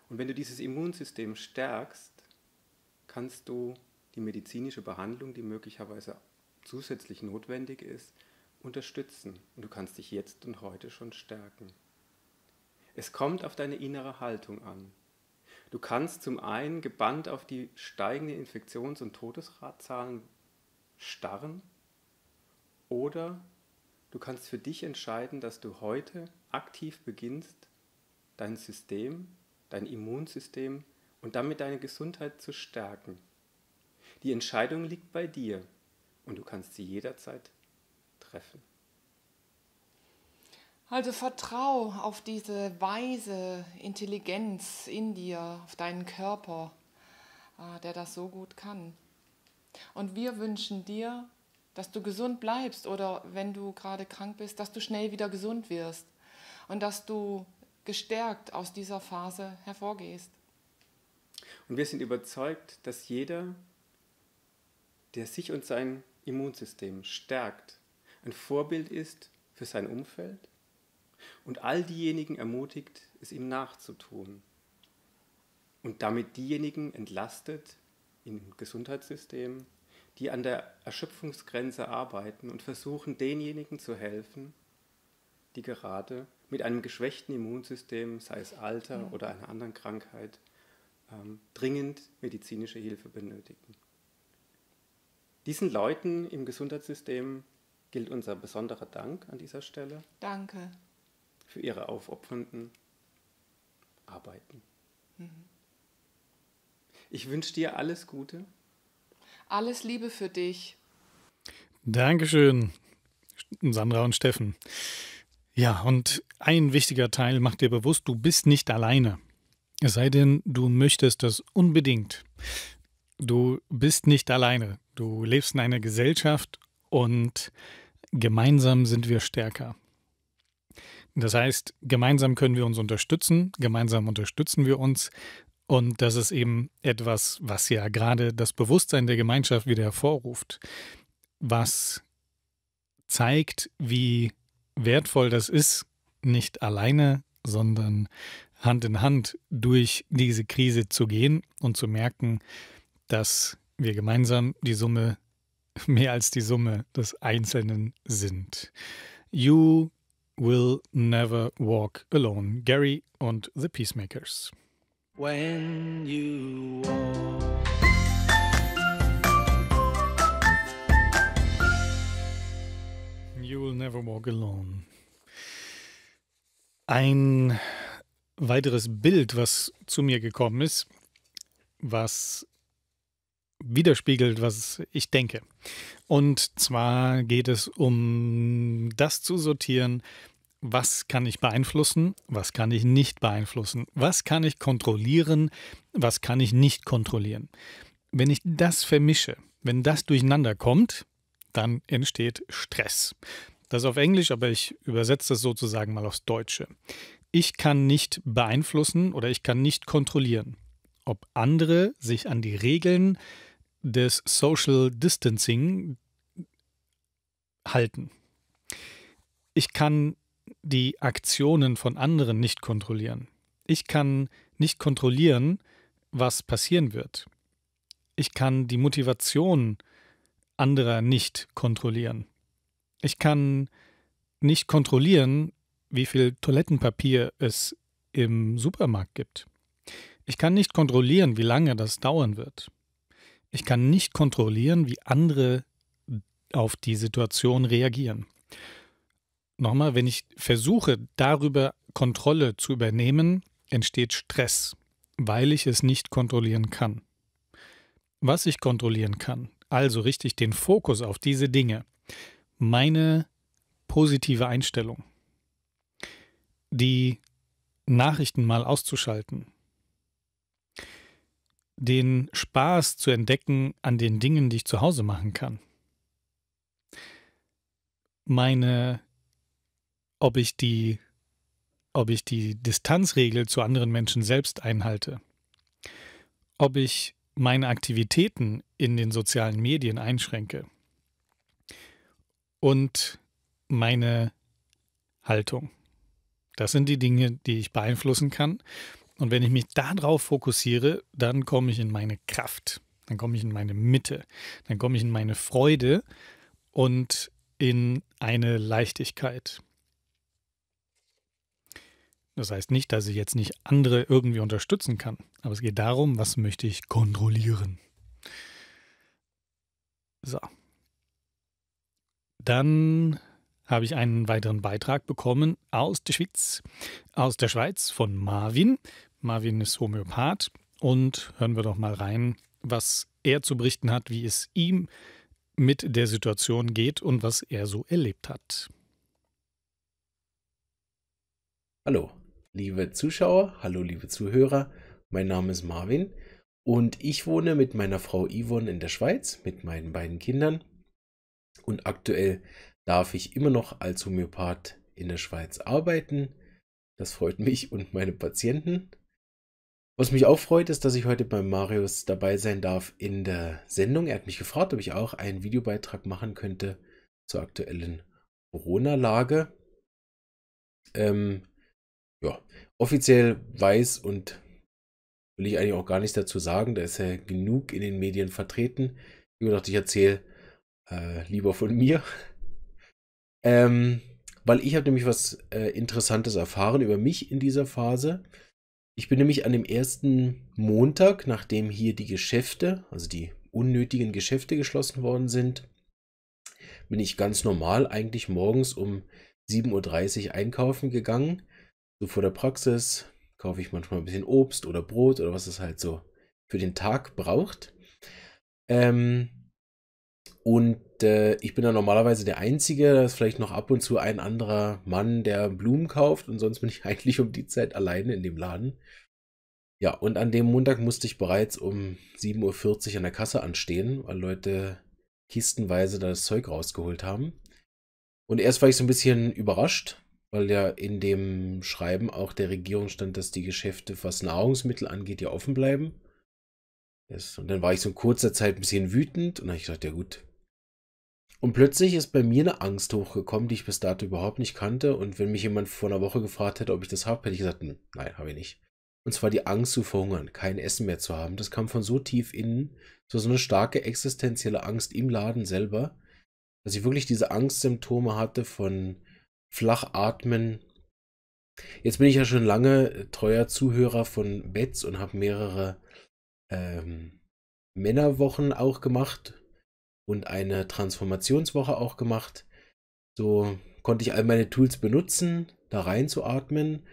Und wenn du dieses Immunsystem stärkst, kannst du die medizinische Behandlung, die möglicherweise zusätzlich notwendig ist, unterstützen und du kannst dich jetzt und heute schon stärken. Es kommt auf deine innere Haltung an. Du kannst zum einen gebannt auf die steigenden Infektions- und Todesratzahlen starren oder du kannst für dich entscheiden, dass du heute aktiv beginnst, dein System, dein Immunsystem und damit deine Gesundheit zu stärken. Die Entscheidung liegt bei dir und du kannst sie jederzeit treffen. Also vertrau auf diese weise Intelligenz in dir, auf deinen Körper, äh, der das so gut kann. Und wir wünschen dir, dass du gesund bleibst oder wenn du gerade krank bist, dass du schnell wieder gesund wirst und dass du gestärkt aus dieser Phase hervorgehst. Und wir sind überzeugt, dass jeder, der sich und sein Immunsystem stärkt, ein Vorbild ist für sein Umfeld und all diejenigen ermutigt, es ihm nachzutun und damit diejenigen entlastet im Gesundheitssystem, die an der Erschöpfungsgrenze arbeiten und versuchen, denjenigen zu helfen, die gerade mit einem geschwächten Immunsystem, sei es Alter oder einer anderen Krankheit, ähm, dringend medizinische Hilfe benötigen. Diesen Leuten im Gesundheitssystem gilt unser besonderer Dank an dieser Stelle. Danke. Für Ihre aufopfernden Arbeiten. Mhm. Ich wünsche dir alles Gute. Alles Liebe für dich. Dankeschön, Sandra und Steffen. Ja, und ein wichtiger Teil macht dir bewusst, du bist nicht alleine. Es sei denn, du möchtest das unbedingt. Du bist nicht alleine. Du lebst in einer Gesellschaft und gemeinsam sind wir stärker. Das heißt, gemeinsam können wir uns unterstützen, gemeinsam unterstützen wir uns. Und das ist eben etwas, was ja gerade das Bewusstsein der Gemeinschaft wieder hervorruft, was zeigt, wie wertvoll das ist, nicht alleine, sondern Hand in Hand durch diese Krise zu gehen und zu merken, dass wir gemeinsam die Summe mehr als die Summe des Einzelnen sind. You will never walk alone. Gary und The Peacemakers. When you walk. You will never walk alone. Ein weiteres Bild, was zu mir gekommen ist, was widerspiegelt, was ich denke. Und zwar geht es um das zu sortieren, was kann ich beeinflussen, was kann ich nicht beeinflussen, was kann ich kontrollieren, was kann ich nicht kontrollieren. Wenn ich das vermische, wenn das durcheinander kommt, dann entsteht Stress. Das ist auf Englisch, aber ich übersetze das sozusagen mal aufs Deutsche. Ich kann nicht beeinflussen oder ich kann nicht kontrollieren, ob andere sich an die Regeln, des Social Distancing halten. Ich kann die Aktionen von anderen nicht kontrollieren. Ich kann nicht kontrollieren, was passieren wird. Ich kann die Motivation anderer nicht kontrollieren. Ich kann nicht kontrollieren, wie viel Toilettenpapier es im Supermarkt gibt. Ich kann nicht kontrollieren, wie lange das dauern wird. Ich kann nicht kontrollieren, wie andere auf die Situation reagieren. Nochmal, wenn ich versuche, darüber Kontrolle zu übernehmen, entsteht Stress, weil ich es nicht kontrollieren kann. Was ich kontrollieren kann, also richtig den Fokus auf diese Dinge, meine positive Einstellung, die Nachrichten mal auszuschalten, den Spaß zu entdecken an den Dingen, die ich zu Hause machen kann. Meine, ob ich die, ob ich die Distanzregel zu anderen Menschen selbst einhalte, ob ich meine Aktivitäten in den sozialen Medien einschränke und meine Haltung. Das sind die Dinge, die ich beeinflussen kann und wenn ich mich darauf fokussiere, dann komme ich in meine Kraft, dann komme ich in meine Mitte, dann komme ich in meine Freude und in eine Leichtigkeit. Das heißt nicht, dass ich jetzt nicht andere irgendwie unterstützen kann, aber es geht darum, was möchte ich kontrollieren. So. Dann habe ich einen weiteren Beitrag bekommen aus der Schweiz, aus der Schweiz von Marvin. Marvin ist Homöopath und hören wir doch mal rein, was er zu berichten hat, wie es ihm mit der Situation geht und was er so erlebt hat. Hallo, liebe Zuschauer, hallo, liebe Zuhörer. Mein Name ist Marvin und ich wohne mit meiner Frau Yvonne in der Schweiz mit meinen beiden Kindern. Und aktuell darf ich immer noch als Homöopath in der Schweiz arbeiten. Das freut mich und meine Patienten. Was mich auch freut, ist, dass ich heute bei Marius dabei sein darf in der Sendung. Er hat mich gefragt, ob ich auch einen Videobeitrag machen könnte zur aktuellen Corona-Lage. Ähm, ja, offiziell weiß und will ich eigentlich auch gar nichts dazu sagen. Da ist er genug in den Medien vertreten. Ich dachte, ich erzähle äh, lieber von mir. Ähm, weil ich habe nämlich was äh, Interessantes erfahren über mich in dieser Phase. Ich bin nämlich an dem ersten Montag, nachdem hier die Geschäfte, also die unnötigen Geschäfte geschlossen worden sind, bin ich ganz normal eigentlich morgens um 7.30 Uhr einkaufen gegangen. So vor der Praxis kaufe ich manchmal ein bisschen Obst oder Brot oder was es halt so für den Tag braucht. Ähm, und äh, ich bin da normalerweise der Einzige, da ist vielleicht noch ab und zu ein anderer Mann, der Blumen kauft. Und sonst bin ich eigentlich um die Zeit alleine in dem Laden. Ja, und an dem Montag musste ich bereits um 7.40 Uhr an der Kasse anstehen, weil Leute kistenweise da das Zeug rausgeholt haben. Und erst war ich so ein bisschen überrascht, weil ja in dem Schreiben auch der Regierung stand, dass die Geschäfte, was Nahrungsmittel angeht, ja offen bleiben. Und dann war ich so in kurzer Zeit ein bisschen wütend und dann habe ich gesagt, ja gut, und plötzlich ist bei mir eine Angst hochgekommen, die ich bis dato überhaupt nicht kannte. Und wenn mich jemand vor einer Woche gefragt hätte, ob ich das habe, hätte ich gesagt, hm, nein, habe ich nicht. Und zwar die Angst zu verhungern, kein Essen mehr zu haben. Das kam von so tief innen, war so eine starke existenzielle Angst im Laden selber, dass ich wirklich diese Angstsymptome hatte von flach atmen. Jetzt bin ich ja schon lange treuer Zuhörer von Betz und habe mehrere ähm, Männerwochen auch gemacht, und eine Transformationswoche auch gemacht. So konnte ich all meine Tools benutzen, da reinzuatmen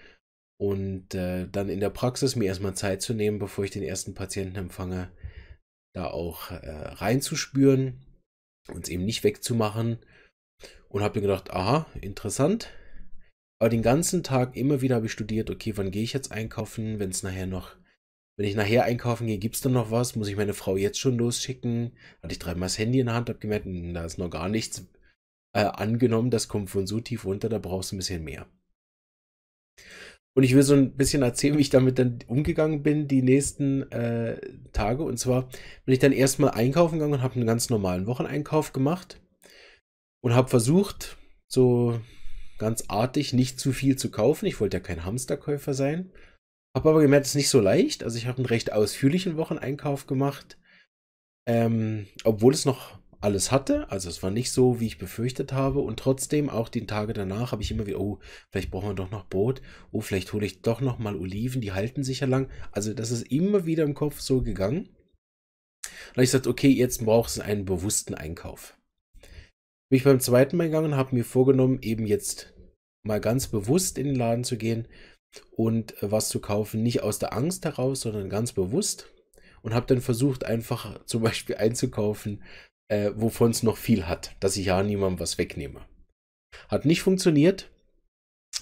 und äh, dann in der Praxis mir erstmal Zeit zu nehmen, bevor ich den ersten Patienten empfange, da auch äh, reinzuspüren, es eben nicht wegzumachen. Und habe mir gedacht, aha, interessant. Aber den ganzen Tag immer wieder habe ich studiert, okay, wann gehe ich jetzt einkaufen, wenn es nachher noch wenn ich nachher einkaufen gehe, gibt es da noch was? Muss ich meine Frau jetzt schon losschicken? Hatte ich dreimal das Handy in der Hand, habe gemerkt, hm, da ist noch gar nichts äh, angenommen, das kommt von so tief runter, da brauchst du ein bisschen mehr. Und ich will so ein bisschen erzählen, wie ich damit dann umgegangen bin die nächsten äh, Tage. Und zwar bin ich dann erstmal einkaufen gegangen und habe einen ganz normalen Wocheneinkauf gemacht und habe versucht, so ganz artig nicht zu viel zu kaufen. Ich wollte ja kein Hamsterkäufer sein. Habe aber gemerkt, es ist nicht so leicht. Also ich habe einen recht ausführlichen Wocheneinkauf gemacht, ähm, obwohl es noch alles hatte. Also es war nicht so, wie ich befürchtet habe. Und trotzdem, auch die Tage danach, habe ich immer wieder, oh, vielleicht brauchen wir doch noch Brot. Oh, vielleicht hole ich doch noch mal Oliven, die halten sich ja lang. Also das ist immer wieder im Kopf so gegangen. Und ich sagte, okay, jetzt brauchst du einen bewussten Einkauf. Bin ich beim zweiten Mal gegangen, und habe mir vorgenommen, eben jetzt mal ganz bewusst in den Laden zu gehen und äh, was zu kaufen, nicht aus der Angst heraus, sondern ganz bewusst und habe dann versucht, einfach zum Beispiel einzukaufen, äh, wovon es noch viel hat, dass ich ja niemandem was wegnehme. Hat nicht funktioniert.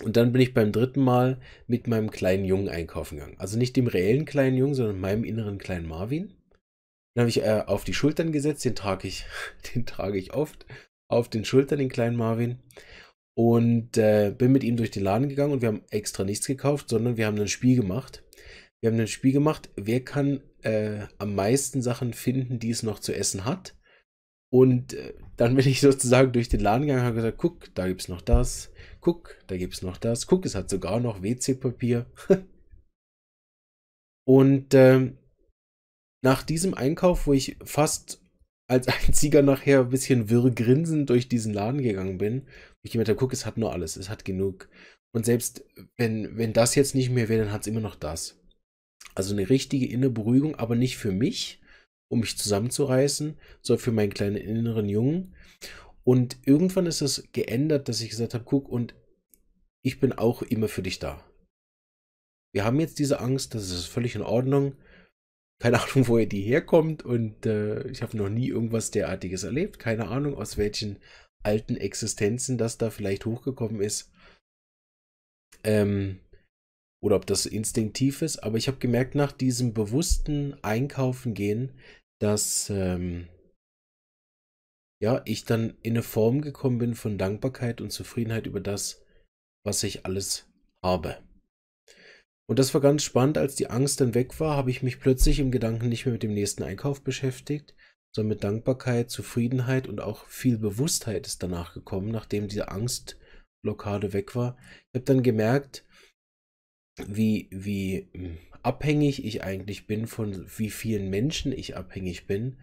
Und dann bin ich beim dritten Mal mit meinem kleinen Jungen einkaufen gegangen. Also nicht dem reellen kleinen Jungen, sondern meinem inneren kleinen Marvin. Den habe ich äh, auf die Schultern gesetzt, den trage ich, den trage ich oft auf den Schultern, den kleinen Marvin und äh, bin mit ihm durch den Laden gegangen und wir haben extra nichts gekauft, sondern wir haben ein Spiel gemacht. Wir haben ein Spiel gemacht, wer kann äh, am meisten Sachen finden, die es noch zu essen hat. Und äh, dann bin ich sozusagen durch den Laden gegangen und habe gesagt, guck, da gibt es noch das, guck, da gibt es noch das, guck, es hat sogar noch WC-Papier. und ähm, nach diesem Einkauf, wo ich fast als Einziger nachher ein bisschen wirr grinsend durch diesen Laden gegangen bin, ich gehe mit der es hat nur alles, es hat genug. Und selbst wenn, wenn das jetzt nicht mehr wäre, dann hat es immer noch das. Also eine richtige innere Beruhigung, aber nicht für mich, um mich zusammenzureißen, sondern für meinen kleinen inneren Jungen. Und irgendwann ist es geändert, dass ich gesagt habe, guck, und ich bin auch immer für dich da. Wir haben jetzt diese Angst, das ist völlig in Ordnung. Keine Ahnung, woher die herkommt und äh, ich habe noch nie irgendwas derartiges erlebt. Keine Ahnung, aus welchen alten Existenzen, das da vielleicht hochgekommen ist. Ähm, oder ob das instinktiv ist, aber ich habe gemerkt, nach diesem bewussten Einkaufen gehen, dass ähm, ja, ich dann in eine Form gekommen bin von Dankbarkeit und Zufriedenheit über das, was ich alles habe. Und das war ganz spannend, als die Angst dann weg war, habe ich mich plötzlich im Gedanken nicht mehr mit dem nächsten Einkauf beschäftigt, sondern mit Dankbarkeit, Zufriedenheit und auch viel Bewusstheit ist danach gekommen, nachdem diese Angstblockade weg war. Ich habe dann gemerkt, wie, wie hm, abhängig ich eigentlich bin, von wie vielen Menschen ich abhängig bin,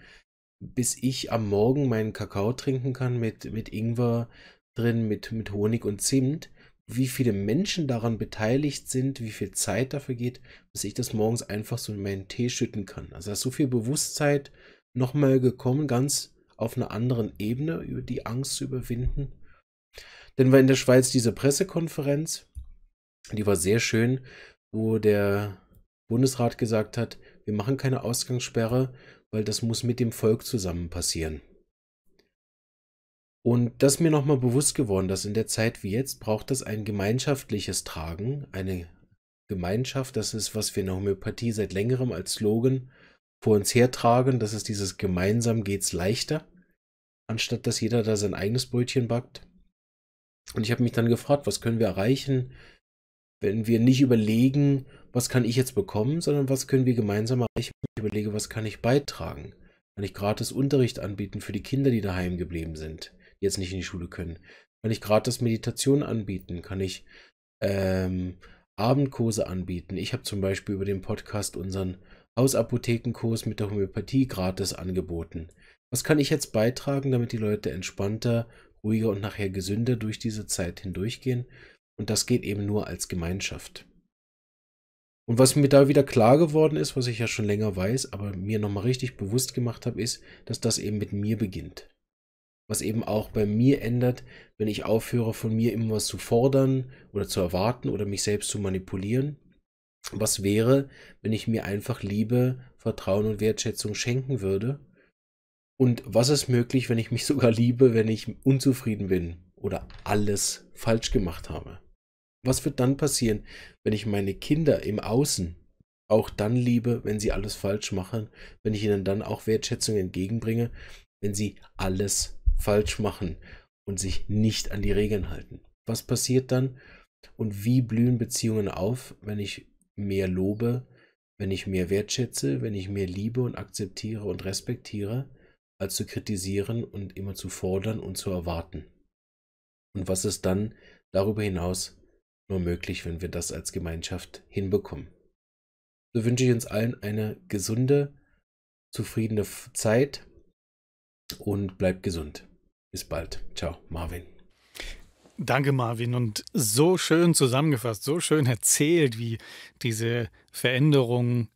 bis ich am Morgen meinen Kakao trinken kann mit, mit Ingwer drin, mit, mit Honig und Zimt, wie viele Menschen daran beteiligt sind, wie viel Zeit dafür geht, bis ich das morgens einfach so in meinen Tee schütten kann. Also so viel Bewusstsein nochmal gekommen, ganz auf einer anderen Ebene, über die Angst zu überwinden. Denn war in der Schweiz diese Pressekonferenz, die war sehr schön, wo der Bundesrat gesagt hat, wir machen keine Ausgangssperre, weil das muss mit dem Volk zusammen passieren. Und das ist mir nochmal bewusst geworden, dass in der Zeit wie jetzt braucht es ein gemeinschaftliches Tragen, eine Gemeinschaft, das ist, was wir in der Homöopathie seit längerem als Slogan vor uns hertragen. Das ist dieses gemeinsam geht's leichter, anstatt dass jeder da sein eigenes Brötchen backt. Und ich habe mich dann gefragt, was können wir erreichen, wenn wir nicht überlegen, was kann ich jetzt bekommen, sondern was können wir gemeinsam erreichen. Ich überlege, was kann ich beitragen. Kann ich gratis Unterricht anbieten für die Kinder, die daheim geblieben sind, die jetzt nicht in die Schule können? Kann ich gratis Meditation anbieten? Kann ich ähm, Abendkurse anbieten? Ich habe zum Beispiel über den Podcast unseren Hausapothekenkurs mit der Homöopathie gratis angeboten. Was kann ich jetzt beitragen, damit die Leute entspannter, ruhiger und nachher gesünder durch diese Zeit hindurchgehen? Und das geht eben nur als Gemeinschaft. Und was mir da wieder klar geworden ist, was ich ja schon länger weiß, aber mir nochmal richtig bewusst gemacht habe, ist, dass das eben mit mir beginnt. Was eben auch bei mir ändert, wenn ich aufhöre, von mir immer was zu fordern oder zu erwarten oder mich selbst zu manipulieren, was wäre, wenn ich mir einfach Liebe, Vertrauen und Wertschätzung schenken würde? Und was ist möglich, wenn ich mich sogar liebe, wenn ich unzufrieden bin oder alles falsch gemacht habe? Was wird dann passieren, wenn ich meine Kinder im Außen auch dann liebe, wenn sie alles falsch machen, wenn ich ihnen dann auch Wertschätzung entgegenbringe, wenn sie alles falsch machen und sich nicht an die Regeln halten? Was passiert dann und wie blühen Beziehungen auf, wenn ich mehr lobe, wenn ich mehr wertschätze, wenn ich mehr liebe und akzeptiere und respektiere, als zu kritisieren und immer zu fordern und zu erwarten. Und was ist dann darüber hinaus nur möglich, wenn wir das als Gemeinschaft hinbekommen. So wünsche ich uns allen eine gesunde, zufriedene Zeit und bleibt gesund. Bis bald. Ciao, Marvin. Danke, Marvin. Und so schön zusammengefasst, so schön erzählt, wie diese Veränderung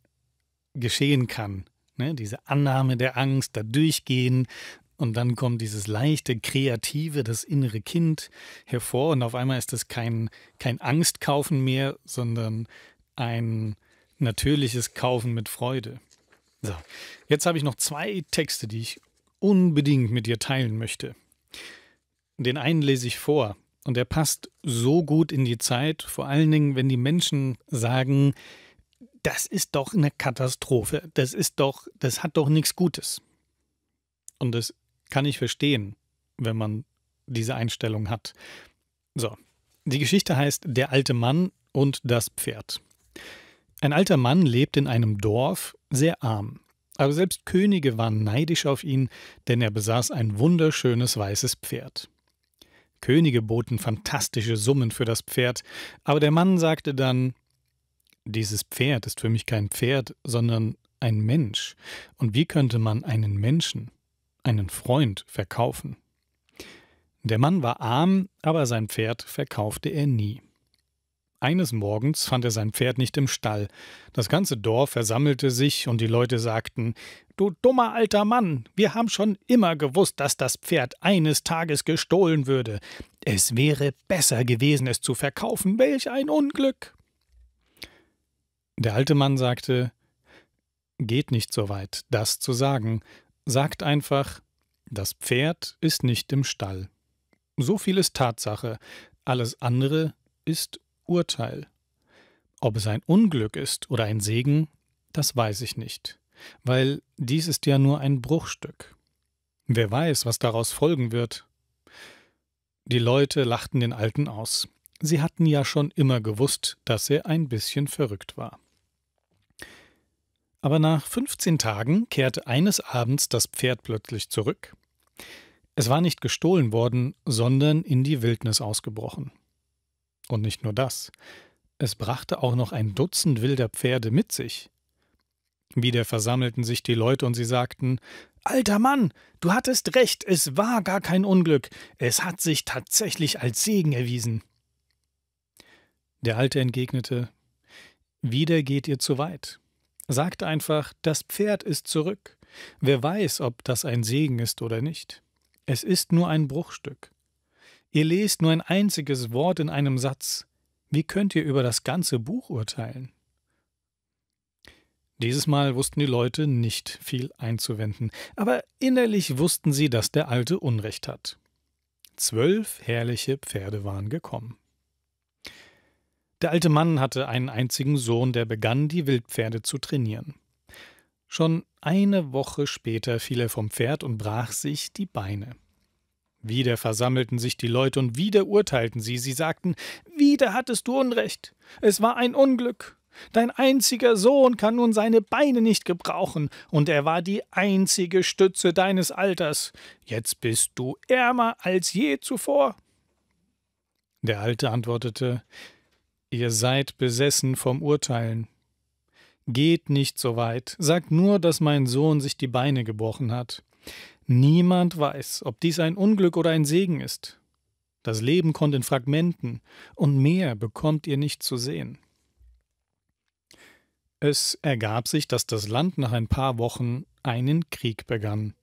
geschehen kann. Ne? Diese Annahme der Angst, da durchgehen. Und dann kommt dieses leichte, kreative, das innere Kind hervor. Und auf einmal ist das kein, kein Angstkaufen mehr, sondern ein natürliches Kaufen mit Freude. So, jetzt habe ich noch zwei Texte, die ich unbedingt mit dir teilen möchte. Den einen lese ich vor, und er passt so gut in die Zeit, vor allen Dingen, wenn die Menschen sagen, das ist doch eine Katastrophe, das ist doch, das hat doch nichts Gutes. Und das kann ich verstehen, wenn man diese Einstellung hat. So, die Geschichte heißt Der alte Mann und das Pferd. Ein alter Mann lebt in einem Dorf, sehr arm. Aber selbst Könige waren neidisch auf ihn, denn er besaß ein wunderschönes weißes Pferd. Könige boten fantastische Summen für das Pferd, aber der Mann sagte dann Dieses Pferd ist für mich kein Pferd, sondern ein Mensch, und wie könnte man einen Menschen, einen Freund verkaufen? Der Mann war arm, aber sein Pferd verkaufte er nie. Eines Morgens fand er sein Pferd nicht im Stall. Das ganze Dorf versammelte sich und die Leute sagten: Du dummer alter Mann, wir haben schon immer gewusst, dass das Pferd eines Tages gestohlen würde. Es wäre besser gewesen, es zu verkaufen. Welch ein Unglück! Der alte Mann sagte: Geht nicht so weit, das zu sagen. Sagt einfach: Das Pferd ist nicht im Stall. So viel ist Tatsache. Alles andere ist Urteil. Ob es ein Unglück ist oder ein Segen, das weiß ich nicht, weil dies ist ja nur ein Bruchstück. Wer weiß, was daraus folgen wird. Die Leute lachten den Alten aus. Sie hatten ja schon immer gewusst, dass er ein bisschen verrückt war. Aber nach 15 Tagen kehrte eines Abends das Pferd plötzlich zurück. Es war nicht gestohlen worden, sondern in die Wildnis ausgebrochen. Und nicht nur das, es brachte auch noch ein Dutzend wilder Pferde mit sich. Wieder versammelten sich die Leute und sie sagten Alter Mann, du hattest recht, es war gar kein Unglück, es hat sich tatsächlich als Segen erwiesen. Der Alte entgegnete Wieder geht ihr zu weit. Sagt einfach, das Pferd ist zurück. Wer weiß, ob das ein Segen ist oder nicht. Es ist nur ein Bruchstück. Ihr lest nur ein einziges Wort in einem Satz. Wie könnt ihr über das ganze Buch urteilen? Dieses Mal wussten die Leute nicht viel einzuwenden, aber innerlich wussten sie, dass der Alte Unrecht hat. Zwölf herrliche Pferde waren gekommen. Der alte Mann hatte einen einzigen Sohn, der begann, die Wildpferde zu trainieren. Schon eine Woche später fiel er vom Pferd und brach sich die Beine. Wieder versammelten sich die Leute und wieder urteilten sie. Sie sagten, wieder hattest du Unrecht. Es war ein Unglück. Dein einziger Sohn kann nun seine Beine nicht gebrauchen, und er war die einzige Stütze deines Alters. Jetzt bist du ärmer als je zuvor. Der Alte antwortete Ihr seid besessen vom Urteilen. Geht nicht so weit, sagt nur, dass mein Sohn sich die Beine gebrochen hat. Niemand weiß, ob dies ein Unglück oder ein Segen ist. Das Leben kommt in Fragmenten, und mehr bekommt ihr nicht zu sehen. Es ergab sich, dass das Land nach ein paar Wochen einen Krieg begann.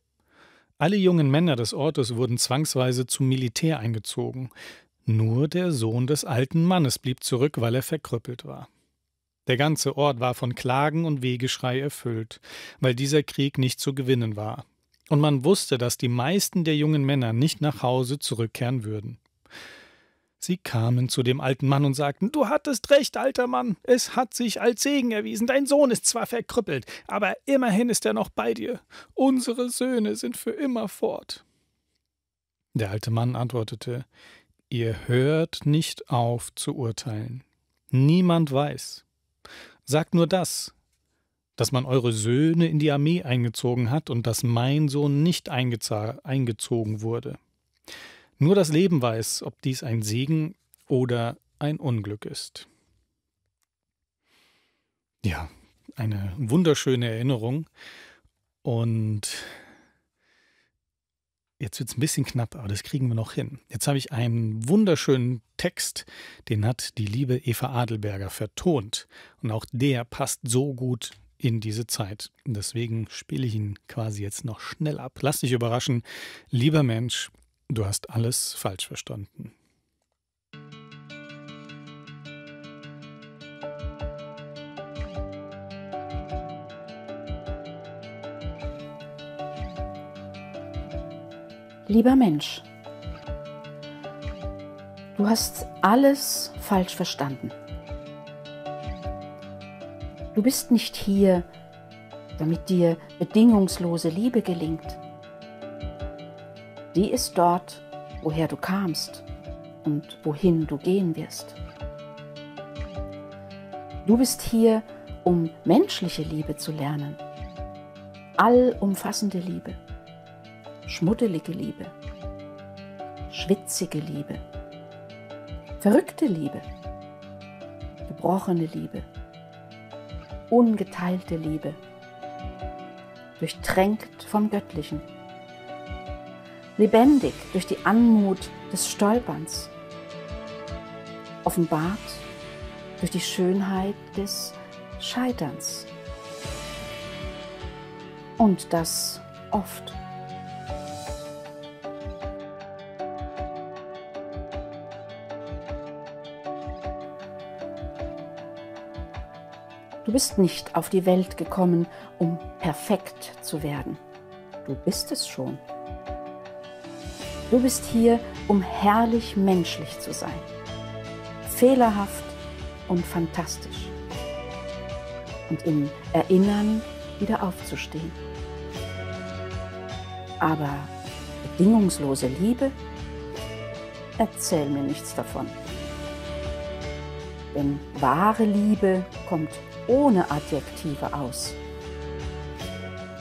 Alle jungen Männer des Ortes wurden zwangsweise zum Militär eingezogen. Nur der Sohn des alten Mannes blieb zurück, weil er verkrüppelt war. Der ganze Ort war von Klagen und Wehgeschrei erfüllt, weil dieser Krieg nicht zu gewinnen war, und man wusste, dass die meisten der jungen Männer nicht nach Hause zurückkehren würden. Sie kamen zu dem alten Mann und sagten Du hattest recht, alter Mann, es hat sich als Segen erwiesen, dein Sohn ist zwar verkrüppelt, aber immerhin ist er noch bei dir. Unsere Söhne sind für immer fort. Der alte Mann antwortete Ihr hört nicht auf zu urteilen. Niemand weiß. Sagt nur das, dass man eure Söhne in die Armee eingezogen hat und dass mein Sohn nicht eingezogen wurde. Nur das Leben weiß, ob dies ein Segen oder ein Unglück ist. Ja, eine wunderschöne Erinnerung. Und jetzt wird es ein bisschen knapp, aber das kriegen wir noch hin. Jetzt habe ich einen wunderschönen Text, den hat die liebe Eva Adelberger vertont. Und auch der passt so gut in diese Zeit. Deswegen spiele ich ihn quasi jetzt noch schnell ab. Lass dich überraschen, lieber Mensch, du hast alles falsch verstanden. Lieber Mensch, du hast alles falsch verstanden. Du bist nicht hier, damit dir bedingungslose Liebe gelingt. Die ist dort, woher du kamst und wohin du gehen wirst. Du bist hier, um menschliche Liebe zu lernen. Allumfassende Liebe, schmuddelige Liebe, schwitzige Liebe, verrückte Liebe, gebrochene Liebe ungeteilte Liebe, durchtränkt vom Göttlichen, lebendig durch die Anmut des Stolperns, offenbart durch die Schönheit des Scheiterns. Und das oft. bist nicht auf die Welt gekommen, um perfekt zu werden. Du bist es schon. Du bist hier, um herrlich menschlich zu sein. Fehlerhaft und fantastisch. Und im Erinnern wieder aufzustehen. Aber bedingungslose Liebe? Erzähl mir nichts davon. Denn wahre Liebe kommt ohne Adjektive aus.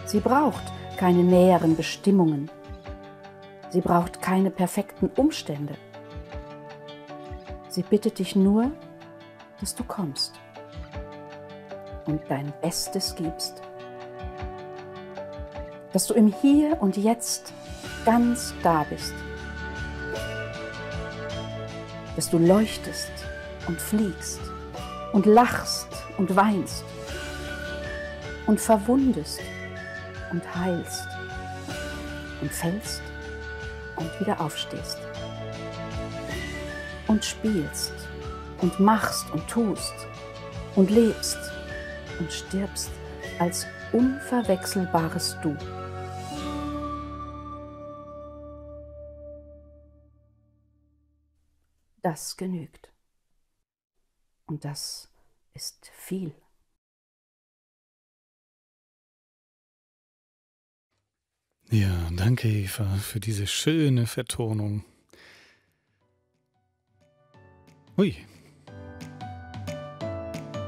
Sie braucht keine näheren Bestimmungen. Sie braucht keine perfekten Umstände. Sie bittet dich nur, dass du kommst und dein Bestes gibst. Dass du im Hier und Jetzt ganz da bist. Dass du leuchtest und fliegst und lachst und weinst und verwundest und heilst und fällst und wieder aufstehst und spielst und machst und tust und lebst und stirbst als unverwechselbares Du. Das genügt. Und das ist viel. Ja, danke Eva für diese schöne Vertonung. Hui.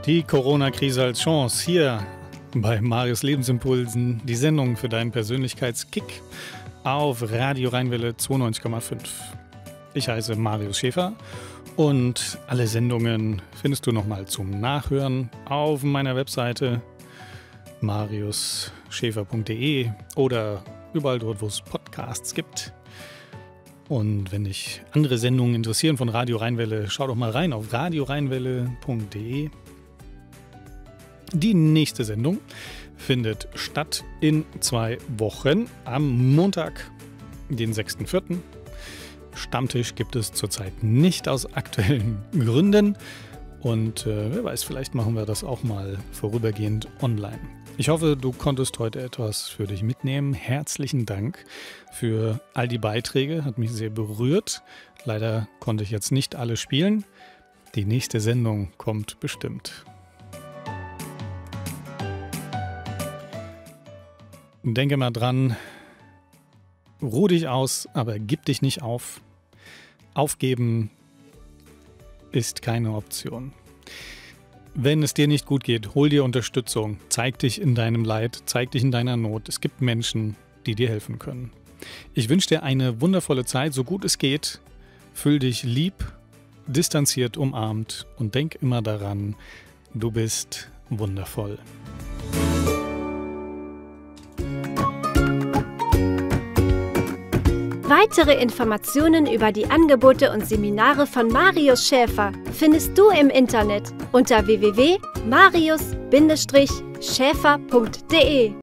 Die Corona-Krise als Chance hier bei Marius Lebensimpulsen, die Sendung für deinen Persönlichkeitskick auf Radio Rheinwelle 92,5. Ich heiße Marius Schäfer und alle Sendungen findest du nochmal zum Nachhören auf meiner Webseite mariusschäfer.de oder überall dort, wo es Podcasts gibt. Und wenn dich andere Sendungen interessieren von Radio Rheinwelle, schau doch mal rein auf radiorheinwelle.de. Die nächste Sendung findet statt in zwei Wochen am Montag, den 6.4. Stammtisch gibt es zurzeit nicht aus aktuellen Gründen. Und äh, wer weiß, vielleicht machen wir das auch mal vorübergehend online. Ich hoffe, du konntest heute etwas für dich mitnehmen. Herzlichen Dank für all die Beiträge, hat mich sehr berührt. Leider konnte ich jetzt nicht alle spielen. Die nächste Sendung kommt bestimmt. Denke mal dran, ruh dich aus, aber gib dich nicht auf. Aufgeben ist keine Option. Wenn es dir nicht gut geht, hol dir Unterstützung, zeig dich in deinem Leid, zeig dich in deiner Not. Es gibt Menschen, die dir helfen können. Ich wünsche dir eine wundervolle Zeit, so gut es geht. Fühl dich lieb, distanziert, umarmt und denk immer daran, du bist wundervoll. Weitere Informationen über die Angebote und Seminare von Marius Schäfer findest du im Internet unter www.marius-schäfer.de.